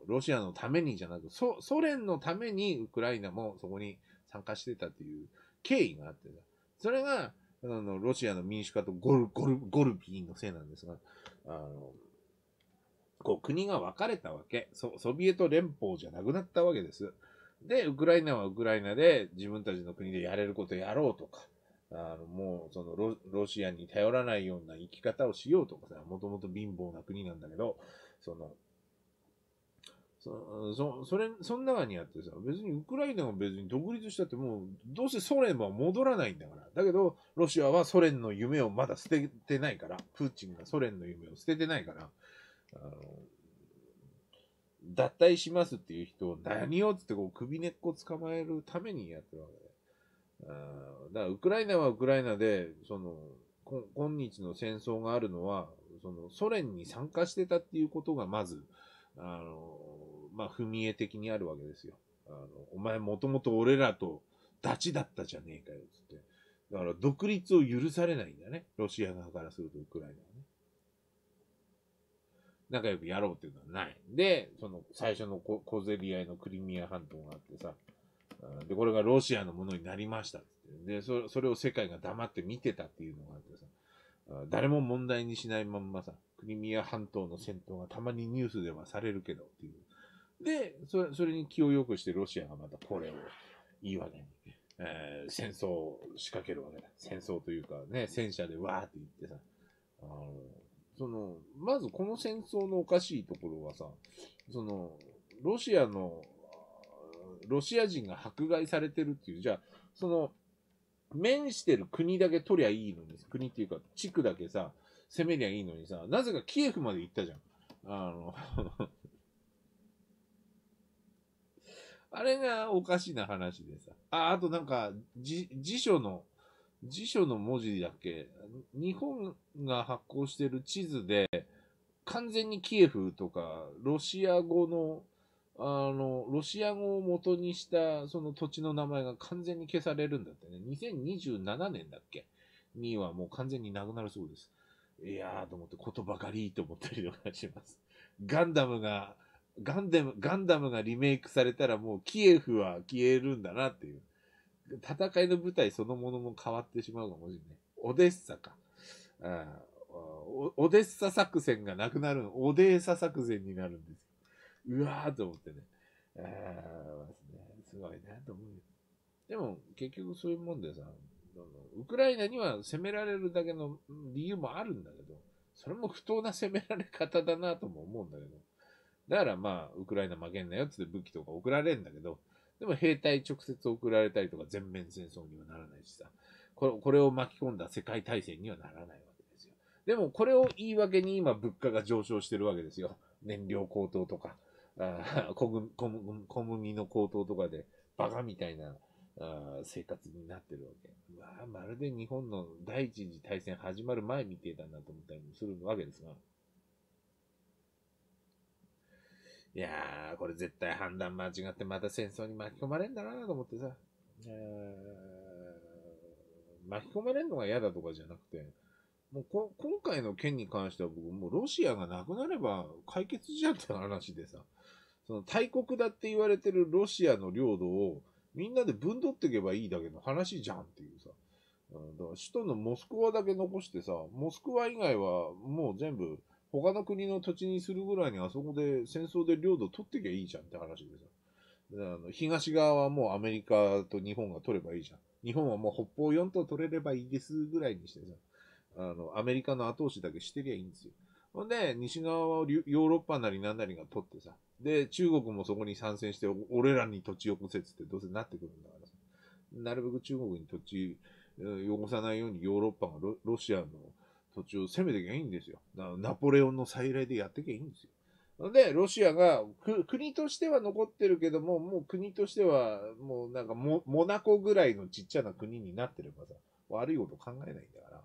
ロシアのためにじゃなく、ソ連のためにウクライナもそこに参加してたという経緯があってそれが、あの、ロシアの民主化とゴル、ゴル、ゴルビーのせいなんですが、あの、こう、国が分かれたわけ。ソ、ソビエト連邦じゃなくなったわけです。で、ウクライナはウクライナで自分たちの国でやれることやろうとか、あの、もう、そのロ、ロシアに頼らないような生き方をしようとかさ、もともと貧乏な国なんだけど、その、そそそれ、その中にあってさ、別にウクライナが別に独立したってもう、どうせソ連は戻らないんだから。だけど、ロシアはソ連の夢をまだ捨ててないから、プーチンがソ連の夢を捨ててないから、あの、脱退しますっていう人を何をつってこう首根っこ捕まえるためにやってるわけで。あだからウクライナはウクライナで、その、今日の戦争があるのは、そのソ連に参加してたっていうことがまず、あの、まあ、踏み絵的にあるわけですよ。あの、お前もともと俺らとダチだったじゃねえかよ、つって。だから独立を許されないんだね。ロシア側からするとウクライナはね。仲良くやろうっていうのはない。で、その最初の小競り合いのクリミア半島があってさ、で、これがロシアのものになりましたって。で、それを世界が黙って見てたっていうのがあってさ、誰も問題にしないまんまさ、クリミア半島の戦闘がたまにニュースではされるけどっていうで、それそれに気を良くしてロシアがまたこれをいいわけに、えー、戦争を仕掛けるわけだ。戦争というかね、戦車でわーって言ってさ、あの、その、まずこの戦争のおかしいところはさ、その、ロシアの、ロシア人が迫害されてるっていう、じゃあ、その、面してる国だけ取りゃいいのに、国っていうか地区だけさ、攻めりゃいいのにさ、なぜかキエフまで行ったじゃん。あのあれがおかしな話でさ。あ、あとなんか、辞書の、辞書の文字だっけ日本が発行してる地図で、完全にキエフとか、ロシア語の、あの、ロシア語を元にしたその土地の名前が完全に消されるんだってね。2027年だっけにはもう完全になくなるそうです。いやーと思って言葉がりと思ったりとかします。ガンダムがガンダム、ガンダムがリメイクされたらもうキエフは消えるんだなっていう。戦いの舞台そのものも変わってしまうかもしれない。オデッサか。あオデッサ作戦がなくなるオデーサ作戦になるんですよ。うわーと思ってね。あすごいなと思うよ。でも結局そういうもんでさ、ウクライナには攻められるだけの理由もあるんだけど、それも不当な攻められ方だなとも思うんだけど。だからまあ、ウクライナ負けんなよって武器とか送られるんだけど、でも兵隊直接送られたりとか全面戦争にはならないしさ、これこれを巻き込んだ世界大戦にはならないわけですよ。でもこれを言い訳に今物価が上昇してるわけですよ。燃料高騰とか、あ 小小麦の高騰とかでバカみたいなあ生活になってるわけ。まあ、まるで日本の第一次大戦始まる前みてえだなと思ったりもするわけですが。いやー、これ絶対判断間違ってまた戦争に巻き込まれんだなと思ってさ、巻き込まれるのが嫌だとかじゃなくて、もうこ今回の件に関しては僕、もうロシアがなくなれば解決じゃんって話でさ、その大国だって言われてるロシアの領土をみんなで分取っていけばいいだけの話じゃんっていうさ、うん、だから首都のモスクワだけ残してさ、モスクワ以外はもう全部、他の国の土地にするぐらいにあそこで戦争で領土取ってきゃいいじゃんって話ですよ。あの東側はもうアメリカと日本が取ればいいじゃん。日本はもう北方4島取れればいいですぐらいにしてさ、あの、アメリカの後押しだけしてりゃいいんですよ。ほんで、西側はヨーロッパなり何なりが取ってさ、で、中国もそこに参戦して、俺らに土地をこせつってどうせなってくるんだからさ、なるべく中国に土地よこさないようにヨーロッパがロシアの途中攻めていいんですよ。ナポレオンの再来でやってけばいいんですよ。で、ロシアが国としては残ってるけども、もう国としては、もうなんかモナコぐらいのちっちゃな国になってればさ、悪いこと考えないんだから、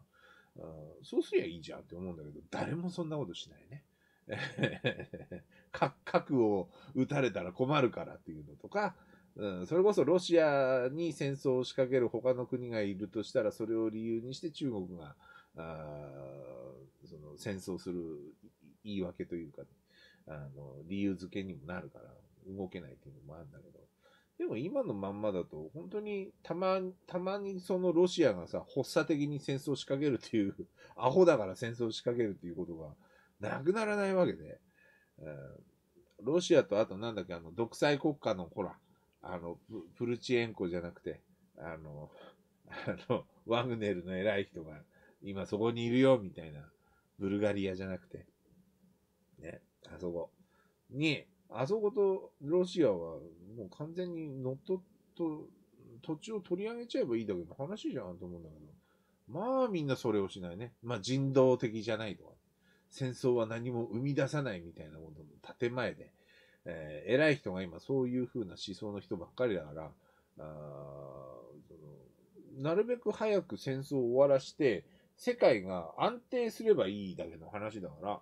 うん、そうすりゃいいじゃんって思うんだけど、誰もそんなことしないね。核を撃たれたら困るからっていうのとか、うん、それこそロシアに戦争を仕掛ける他の国がいるとしたら、それを理由にして中国が、あその戦争する言い訳というか、あの、理由付けにもなるから、動けないっていうのもあるんだけど、でも今のまんまだと、本当にたま、たまにそのロシアがさ、発作的に戦争を仕掛けるっていう、アホだから戦争を仕掛けるっていうことがなくならないわけで、ロシアとあとなんだっけ、あの、独裁国家のほら、あの、プルチエンコじゃなくて、あの、あの、ワグネルの偉い人が、今そこにいるよ、みたいな。ブルガリアじゃなくて。ね、あそこ。に、あそことロシアはもう完全に乗っ取っと、土地を取り上げちゃえばいいだけの話じゃんと思うんだけど。まあみんなそれをしないね。まあ人道的じゃないとか、戦争は何も生み出さないみたいなことの建前で、えー、偉い人が今そういう風な思想の人ばっかりだから、あそのなるべく早く戦争を終わらして、世界が安定すればいいだけの話だから、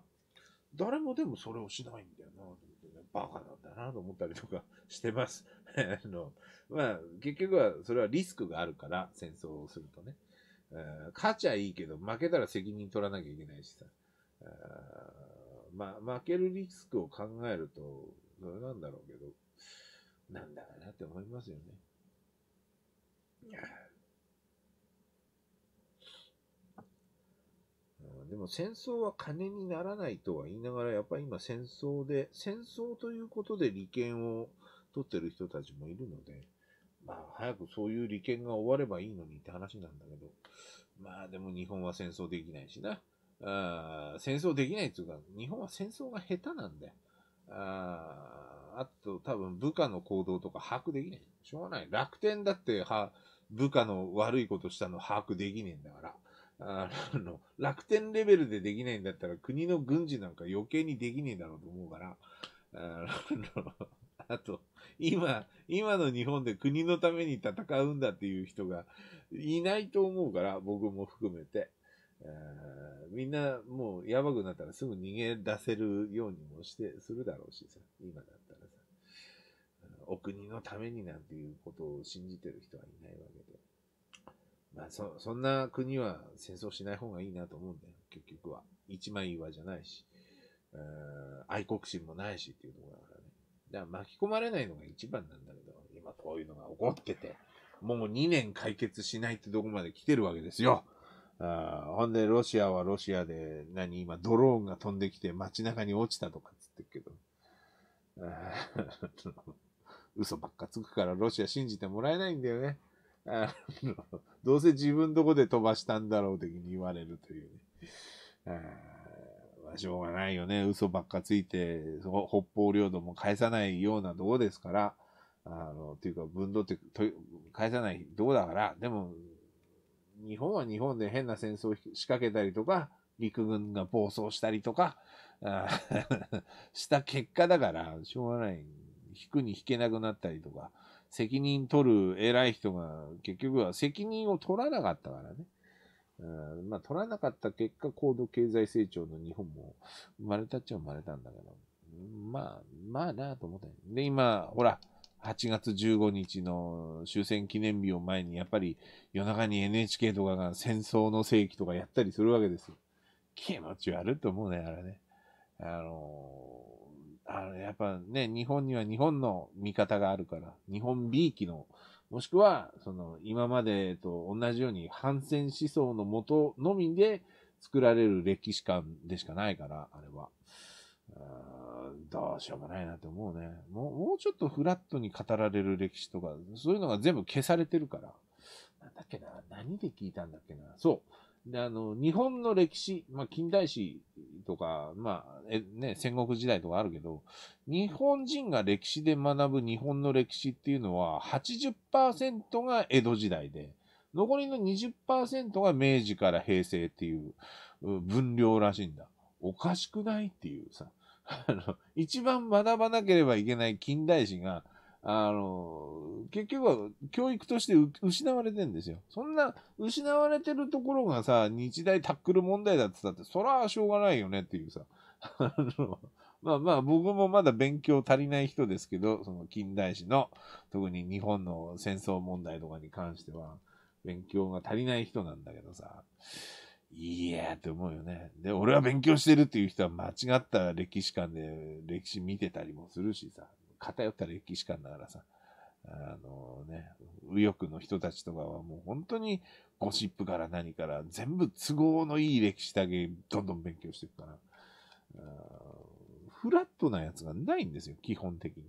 誰もでもそれをしないんだよな、と思ってね、バカなんだな、と思ったりとかしてます。あの、まあ、結局はそれはリスクがあるから、戦争をするとね。えー、勝ちゃいいけど、負けたら責任取らなきゃいけないしさ。えー、まあ、負けるリスクを考えると、それなんだろうけど、なんだかなって思いますよね。でも戦争は金にならないとは言いながら、やっぱり今戦争で、戦争ということで利権を取ってる人たちもいるので、まあ早くそういう利権が終わればいいのにって話なんだけど、まあでも日本は戦争できないしな。あ戦争できないっていうか、日本は戦争が下手なんだよ。ああと多分部下の行動とか把握できない。しょうがない。楽天だっては部下の悪いことしたの把握できねえんだから。あの、楽天レベルでできないんだったら国の軍事なんか余計にできねえだろうと思うから、あの、あと、今、今の日本で国のために戦うんだっていう人がいないと思うから、僕も含めて。みんなもうやばくなったらすぐ逃げ出せるようにもして、するだろうしさ、今だったらさ、お国のためになんていうことを信じてる人はいないわけで。まあ、そそんな国は戦争しない方がいいなと思うんだよ、結局は。一枚岩じゃないし、うん、愛国心もないしっていうところだからね。だから巻き込まれないのが一番なんだけど、今こういうのが起こってて、もう2年解決しないってとこまで来てるわけですよ。あほんで、ロシアはロシアで、何、今、ドローンが飛んできて街中に落ちたとかっつってるけど。嘘ばっかつくからロシア信じてもらえないんだよね。あどうせ自分どこで飛ばしたんだろう的に言われるというね。あしょうがないよね。嘘ばっかついて、そ北方領土も返さないようなとこですから、あの、というか、分断ってと、返さないとこだから、でも、日本は日本で変な戦争を仕掛けたりとか、陸軍が暴走したりとか、した結果だから、しょうがない。引くに引けなくなったりとか、責任取る偉い人が、結局は責任を取らなかったからね。うん、まあ、取らなかった結果、高度経済成長の日本も生まれたっちゃ生まれたんだけど、まあ、まあなあと思ったで、今、ほら、8月15日の終戦記念日を前に、やっぱり夜中に NHK とかが戦争の世紀とかやったりするわけですよ。気持ち悪いと思うね、あれね。あのーあのやっぱね、日本には日本の見方があるから、日本 B 期の、もしくは、その、今までと同じように反戦思想のもとのみで作られる歴史観でしかないから、あれは。うどうしようもないなって思うね。もう、もうちょっとフラットに語られる歴史とか、そういうのが全部消されてるから。なんだっけな何で聞いたんだっけなそう。で、あの、日本の歴史、まあ、近代史とか、まあ、え、ね、戦国時代とかあるけど、日本人が歴史で学ぶ日本の歴史っていうのは80%が江戸時代で、残りの20%が明治から平成っていう分量らしいんだ。おかしくないっていうさ、あの、一番学ばなければいけない近代史が、あの、結局は教育として失われてんですよ。そんな失われてるところがさ、日大タックル問題だって言ったって、そらしょうがないよねっていうさ。あの、まあまあ僕もまだ勉強足りない人ですけど、その近代史の、特に日本の戦争問題とかに関しては、勉強が足りない人なんだけどさ。いやーって思うよね。で、俺は勉強してるっていう人は間違った歴史観で歴史見てたりもするしさ。偏った歴史観だからさ、あのね、右翼の人たちとかはもう本当にゴシップから何から全部都合のいい歴史だけどんどん勉強していくから、フラットなやつがないんですよ、基本的に。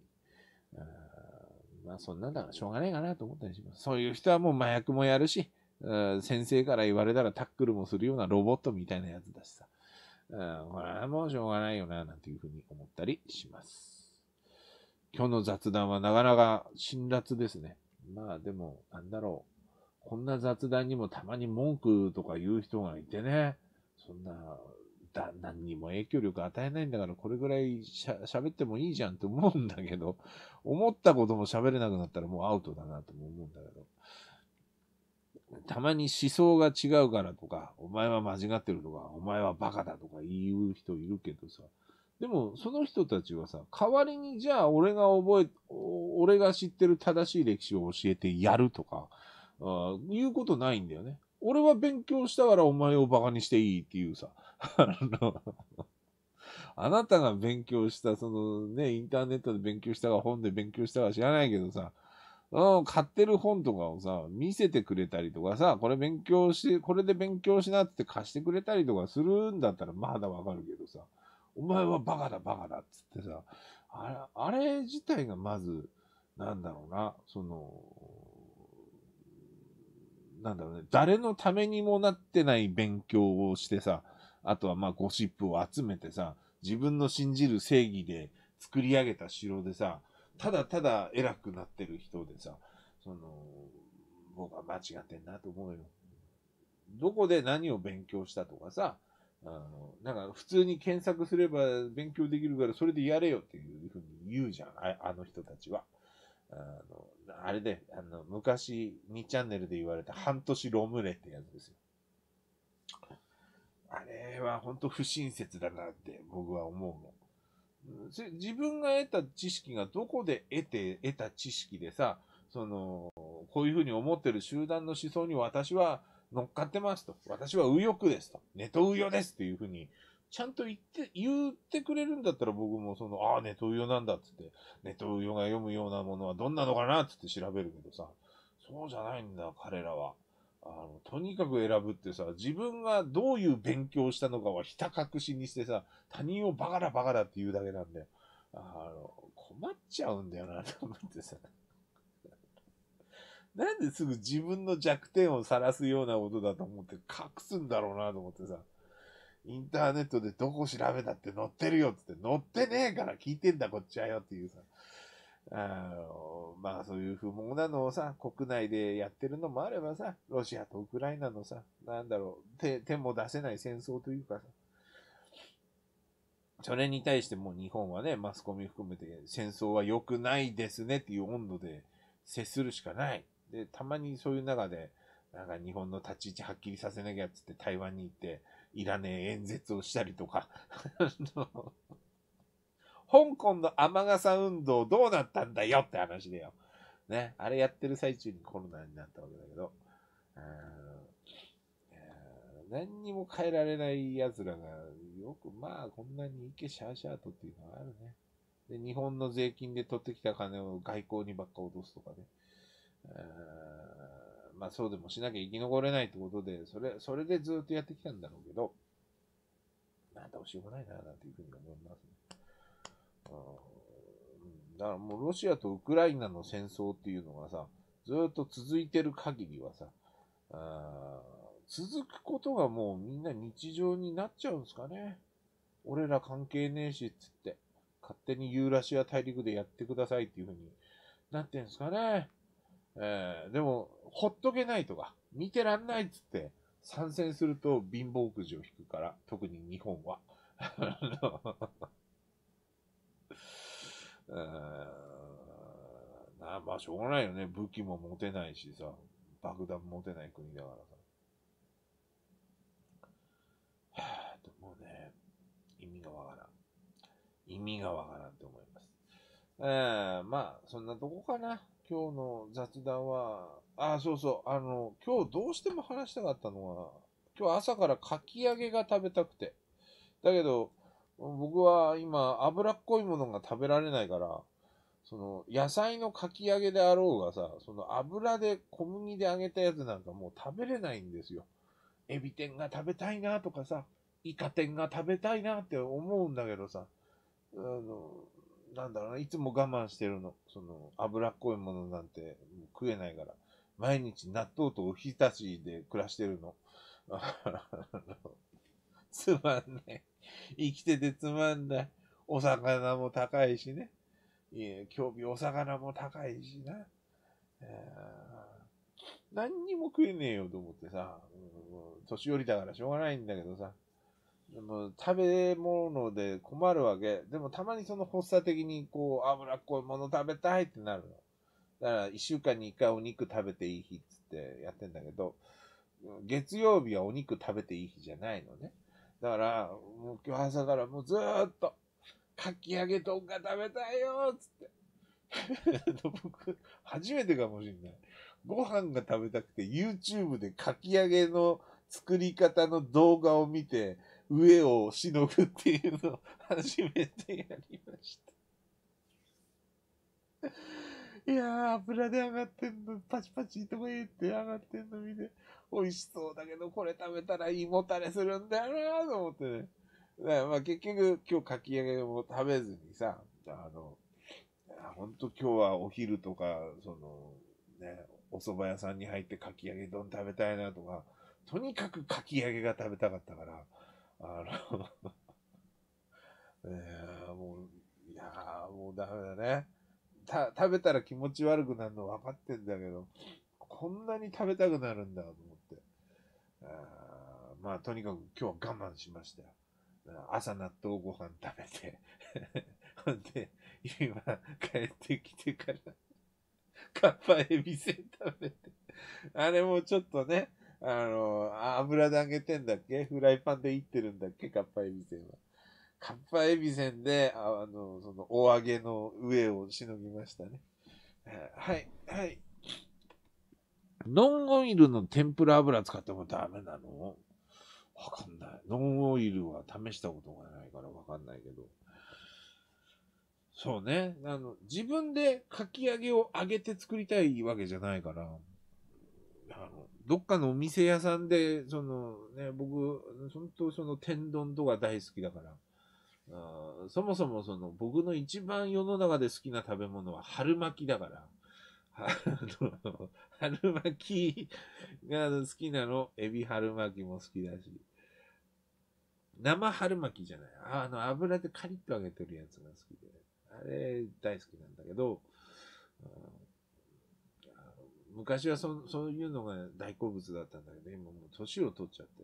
まあそんなんだからしょうがないかなと思ったりします。そういう人はもう麻薬もやるし、先生から言われたらタックルもするようなロボットみたいなやつだしさ。これはもうしょうがないよな、なんていうふうに思ったりします。今日の雑談はなかなか辛辣ですね。まあでも、なんだろう。こんな雑談にもたまに文句とか言う人がいてね。そんな、だ、何にも影響力与えないんだから、これぐらいしゃ、喋ってもいいじゃんって思うんだけど、思ったことも喋れなくなったらもうアウトだなとも思うんだけど。たまに思想が違うからとか、お前は間違ってるとか、お前はバカだとか言う人いるけどさ、でも、その人たちはさ、代わりにじゃあ俺が覚え、俺が知ってる正しい歴史を教えてやるとか、あいうことないんだよね。俺は勉強したからお前をバカにしていいっていうさ。あの、あなたが勉強した、そのね、インターネットで勉強したか本で勉強したか知らないけどさ、うん、買ってる本とかをさ、見せてくれたりとかさ、これ勉強して、これで勉強しなって貸してくれたりとかするんだったらまだわかるけどさ、お前はバカだ、バカだ、っつってさ、あれ、あれ自体がまず、なんだろうな、その、なんだろうね、誰のためにもなってない勉強をしてさ、あとはまあゴシップを集めてさ、自分の信じる正義で作り上げた城でさ、ただただ偉くなってる人でさ、その、僕は間違ってんなと思うよ。どこで何を勉強したとかさ、あの、なんか普通に検索すれば勉強できるからそれでやれよっていうふうに言うじゃん、ああの人たちは。あの、あれで、あの、昔2チャンネルで言われた半年ロムレってやつですよ。あれは本当不親切だなって僕は思うの。自分が得た知識がどこで得て、得た知識でさ、その、こういうふうに思ってる集団の思想に私は乗っかってますと。私は右翼ですと。ネト右翼ですっていうふうに、ちゃんと言って、言ってくれるんだったら僕もその、ああ、ネト右翼なんだっつって、ネト右翼が読むようなものはどんなのかなっつって調べるけどさ、そうじゃないんだ、彼らは。あの、とにかく選ぶってさ、自分がどういう勉強したのかはひた隠しにしてさ、他人をバカラバカラって言うだけなんで、あの、困っちゃうんだよな、と思ってさ。なんですぐ自分の弱点を晒すようなことだと思って隠すんだろうなと思ってさ、インターネットでどこ調べたって載ってるよってって、載ってねえから聞いてんだこっちはよっていうさ、あの、まあそういう不毛なのをさ、国内でやってるのもあればさ、ロシアとウクライナのさ、なんだろう、手、手も出せない戦争というかさ、それに対してもう日本はね、マスコミ含めて戦争は良くないですねっていう温度で接するしかない。で、たまにそういう中で、なんか日本の立ち位置はっきりさせなきゃっつって台湾に行って、いらねえ演説をしたりとか 香港の雨傘運動どうなったんだよって話だよ。ね、あれやってる最中にコロナになったわけだけど、何にも変えられない奴らが、よくまあこんなにいけシャーシャーとっていうのがあるね。で、日本の税金で取ってきた金を外交にばっか落とすとかね。まあそうでもしなきゃ生き残れないってことで、それ、それでずっとやってきたんだろうけど、まあどうしようもないな、なんていうふうに思いますね。うん、だからもうロシアとウクライナの戦争っていうのがさ、ずっと続いてる限りはさ、あ続くことがもうみんな日常になっちゃうんですかね。俺ら関係ねえし、つって。勝手にユーラシア大陸でやってくださいっていうふうになってんすかね。えー、でも、ほっとけないとか、見てらんないっつって、参戦すると貧乏くじを引くから、特に日本は。う んなまあ、しょうがないよね。武器も持てないしさ、爆弾持てない国だからさ。はぁ、もうね、意味がわからん。意味がわからんと思います。えー、まあ、そんなとこかな。今日の雑談は、あ、そうそう、あの、今日どうしても話したかったのは、今日朝からかき揚げが食べたくて。だけど、僕は今、脂っこいものが食べられないから、その、野菜のかき揚げであろうがさ、その油で小麦で揚げたやつなんかもう食べれないんですよ。エビ天が食べたいなとかさ、イカ天が食べたいなって思うんだけどさ、あの、なんだろうな、いつも我慢してるの。その、脂っこいものなんて食えないから。毎日納豆とおひたしで暮らしてるの。つまんね生きててつまんない。お魚も高いしね。いえ、興味お魚も高いしな。何にも食えねえよと思ってさ、うん、年寄りだからしょうがないんだけどさ。でも食べ物で困るわけ。でもたまにその発作的にこう脂っこいもの食べたいってなるの。だから1週間に1回お肉食べていい日っつってやってんだけど、月曜日はお肉食べていい日じゃないのね。だから、もう今日朝からもうずーっと、かき揚げとがか食べたいよっつって。僕、初めてかもしんない。ご飯が食べたくて YouTube でかき揚げの作り方の動画を見て、上をしのぐっていうのを初めてやりました。いや油で上がってんの、パチパチとか言って上がってんの見て、美味しそうだけど、これ食べたら胃もたれするんだよなと思ってね。まあ結局、今日かき揚げも食べずにさ、あの、ほんと今日はお昼とか、その、ね、お蕎麦屋さんに入ってかき揚げ丼食べたいなとか、とにかくかき揚げが食べたかったから、あのえ、もう、いやもうダメだね。た、食べたら気持ち悪くなるの分かってんだけど、こんなに食べたくなるんだと思って。あまあ、とにかく今日は我慢しましたよ。朝納豆ご飯食べてほん で、今帰ってきてからカッパエビせん食べてあれもちょっとね、あの、油で揚げてんだっけフライパンでいってるんだっけかっぱエビセンは。かっぱエビセンで、あの、その、お揚げの上をしのぎましたね。はい、はい。ノンオイルの天ぷら油使ってもダメなのわかんない。ノンオイルは試したことがないからわかんないけど。そうね。あの、自分でかき揚げを揚げて作りたいわけじゃないから、あの、どっかのお店屋さんで、そのね、僕、本当その天丼とか大好きだから、あそもそもその僕の一番世の中で好きな食べ物は春巻きだから、春巻きが好きなの、エビ春巻きも好きだし、生春巻きじゃない、ああの油でカリッと揚げてるやつが好きで、あれ大好きなんだけど、うん昔はそそういうのが大好物だったんだけど、今もう年を取っちゃって、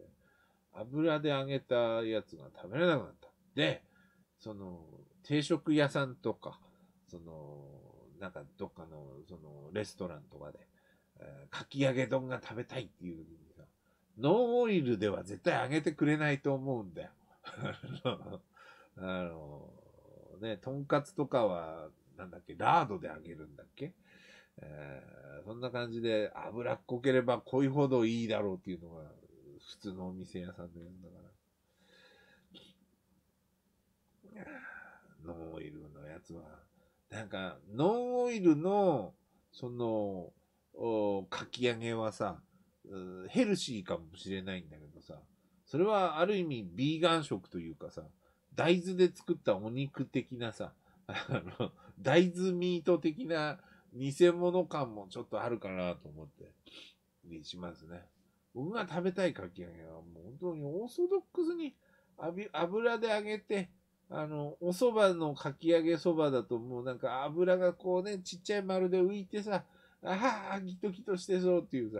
油で揚げたやつが食べれなくなった。で、その、定食屋さんとか、その、なんかどっかの、その、レストランとかで、えー、かき揚げ丼が食べたいっていううにさ、ノンオイルでは絶対揚げてくれないと思うんだよ。あの、ね、とんかつとかは、なんだっけ、ラードで揚げるんだっけえそんな感じで、脂っこければ濃いほどいいだろうっていうのが、普通のお店屋さんで、だから。ノンオイルのやつは、なんか、ノンオイルの、その、かき揚げはさ、ヘルシーかもしれないんだけどさ、それはある意味ビーガン食というかさ、大豆で作ったお肉的なさ、あの、大豆ミート的な偽物感もちょっとあるかなと思ってにしますね。僕が食べたいかき揚げはもう本当にオーソドックスに油で揚げて、あの、お蕎麦のかき揚げそばだともうなんか油がこうね、ちっちゃい丸で浮いてさ、ああ、ギトギトしてそうっていうさ、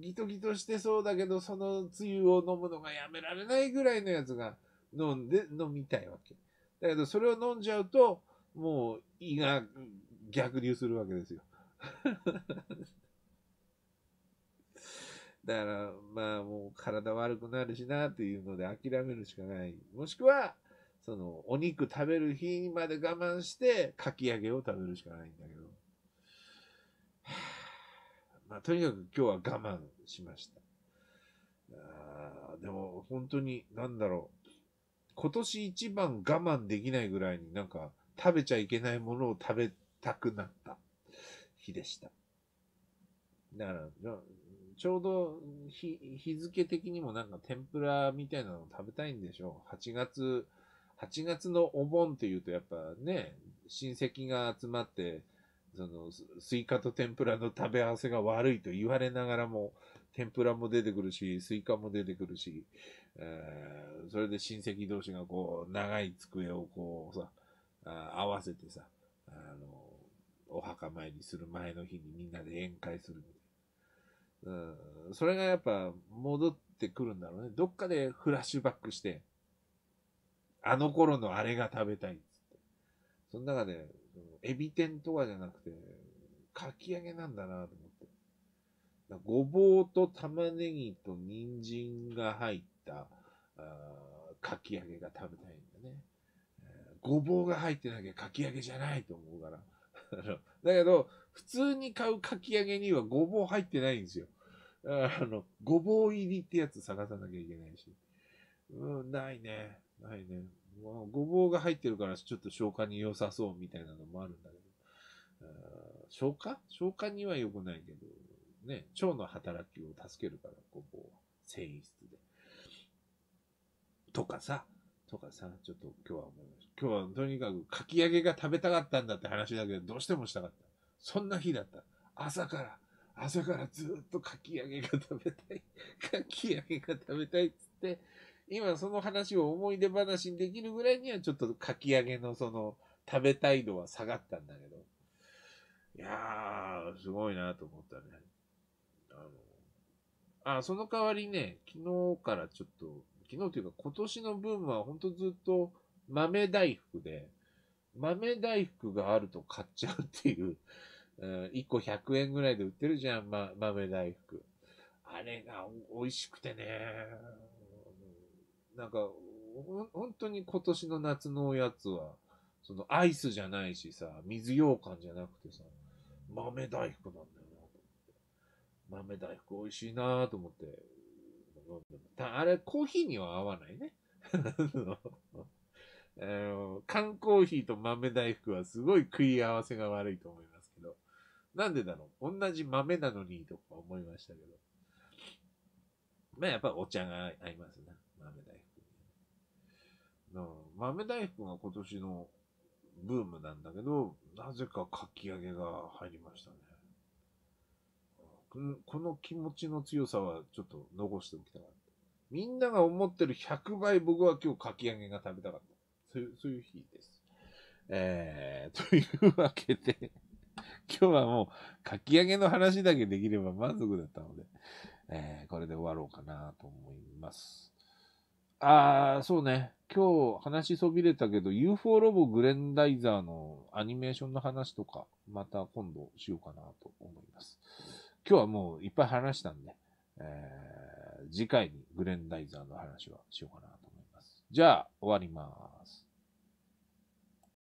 ギトギトしてそうだけど、そのつゆを飲むのがやめられないぐらいのやつが飲んで、飲みたいわけ。だけどそれを飲んじゃうと、もう胃が逆流するわけですよ。だから、まあもう体悪くなるしなっていうので諦めるしかない。もしくは、その、お肉食べる日まで我慢して、かき揚げを食べるしかないんだけど。まあ、とにかく今日は我慢しました。あでも、本当に、なんだろう。今年一番我慢できないぐらいになんか、食べちゃいけないものを食べたくなった日でした。だから、ちょうど日日付的にもなんか天ぷらみたいなの食べたいんでしょう。8月、8月のお盆っていうとやっぱね、親戚が集まって、そのスイカと天ぷらの食べ合わせが悪いと言われながらも、天ぷらも出てくるし、スイカも出てくるし、えー、それで親戚同士がこう、長い机をこうさ、あ合わせてさ、あの、お墓参りする前の日にみんなで宴会するみたいな。うん、それがやっぱ戻ってくるんだろうね。どっかでフラッシュバックして、あの頃のあれが食べたいっつって。その中で、エビ天とかじゃなくて、かき揚げなんだなと思って。ごぼうと玉ねぎと人参が入ったかき揚げが食べたいんだね。ごぼうが入ってなきゃかき揚げじゃないと思うから。だけど、普通に買うかき揚げにはごぼう入ってないんですよ。あの、ごぼう入りってやつ探さなきゃいけないし。うん、ないね。ないね。ごぼうが入ってるからちょっと消化に良さそうみたいなのもあるんだけど。あ消化消化には良くないけど、ね、腸の働きを助けるから、ごぼう繊維質で。とかさ、とかさ、ちょっと今日は思いました。今日はとにかくかき揚げが食べたかったんだって話だけど、どうしてもしたかった。そんな日だった。朝から、朝からずっとかき揚げが食べたい。かき揚げが食べたいっつって、今その話を思い出話にできるぐらいにはちょっとかき揚げのその食べたい度は下がったんだけど。いやー、すごいなと思ったね。あの、あ、その代わりね、昨日からちょっと昨日というか今年のブームは本当ずっと豆大福で、豆大福があると買っちゃうっていう、1個100円ぐらいで売ってるじゃん、ま、豆大福。あれが美味しくてね、なんか、本当に今年の夏のおやつは、そのアイスじゃないしさ、水羊羹じゃなくてさ、豆大福なんだよな、と思って。豆大福美味しいなと思って、飲んでも。たあれ、コーヒーには合わないね。あの、缶コーヒーと豆大福はすごい食い合わせが悪いと思いますけど。なんでだろう同じ豆なのにとか思いましたけど。まあやっぱお茶が合いますね。豆大福。うん、豆大福が今年のブームなんだけど、なぜかかき揚げが入りましたね。この気持ちの強さはちょっと残しておきたかった。みんなが思ってる100倍僕は今日かき揚げが食べたかった。そういう、そういう日です。えー、というわけで今日はもうかき揚げの話だけできれば満足だったので、えー、これで終わろうかなと思います。あー、そうね。今日話そびれたけど、UFO ロボグレンダイザーのアニメーションの話とか、また今度しようかなと思います。今日はもういっぱい話したんで、えー、次回にグレンダイザーの話はしようかなと思います。じゃあ、終わります。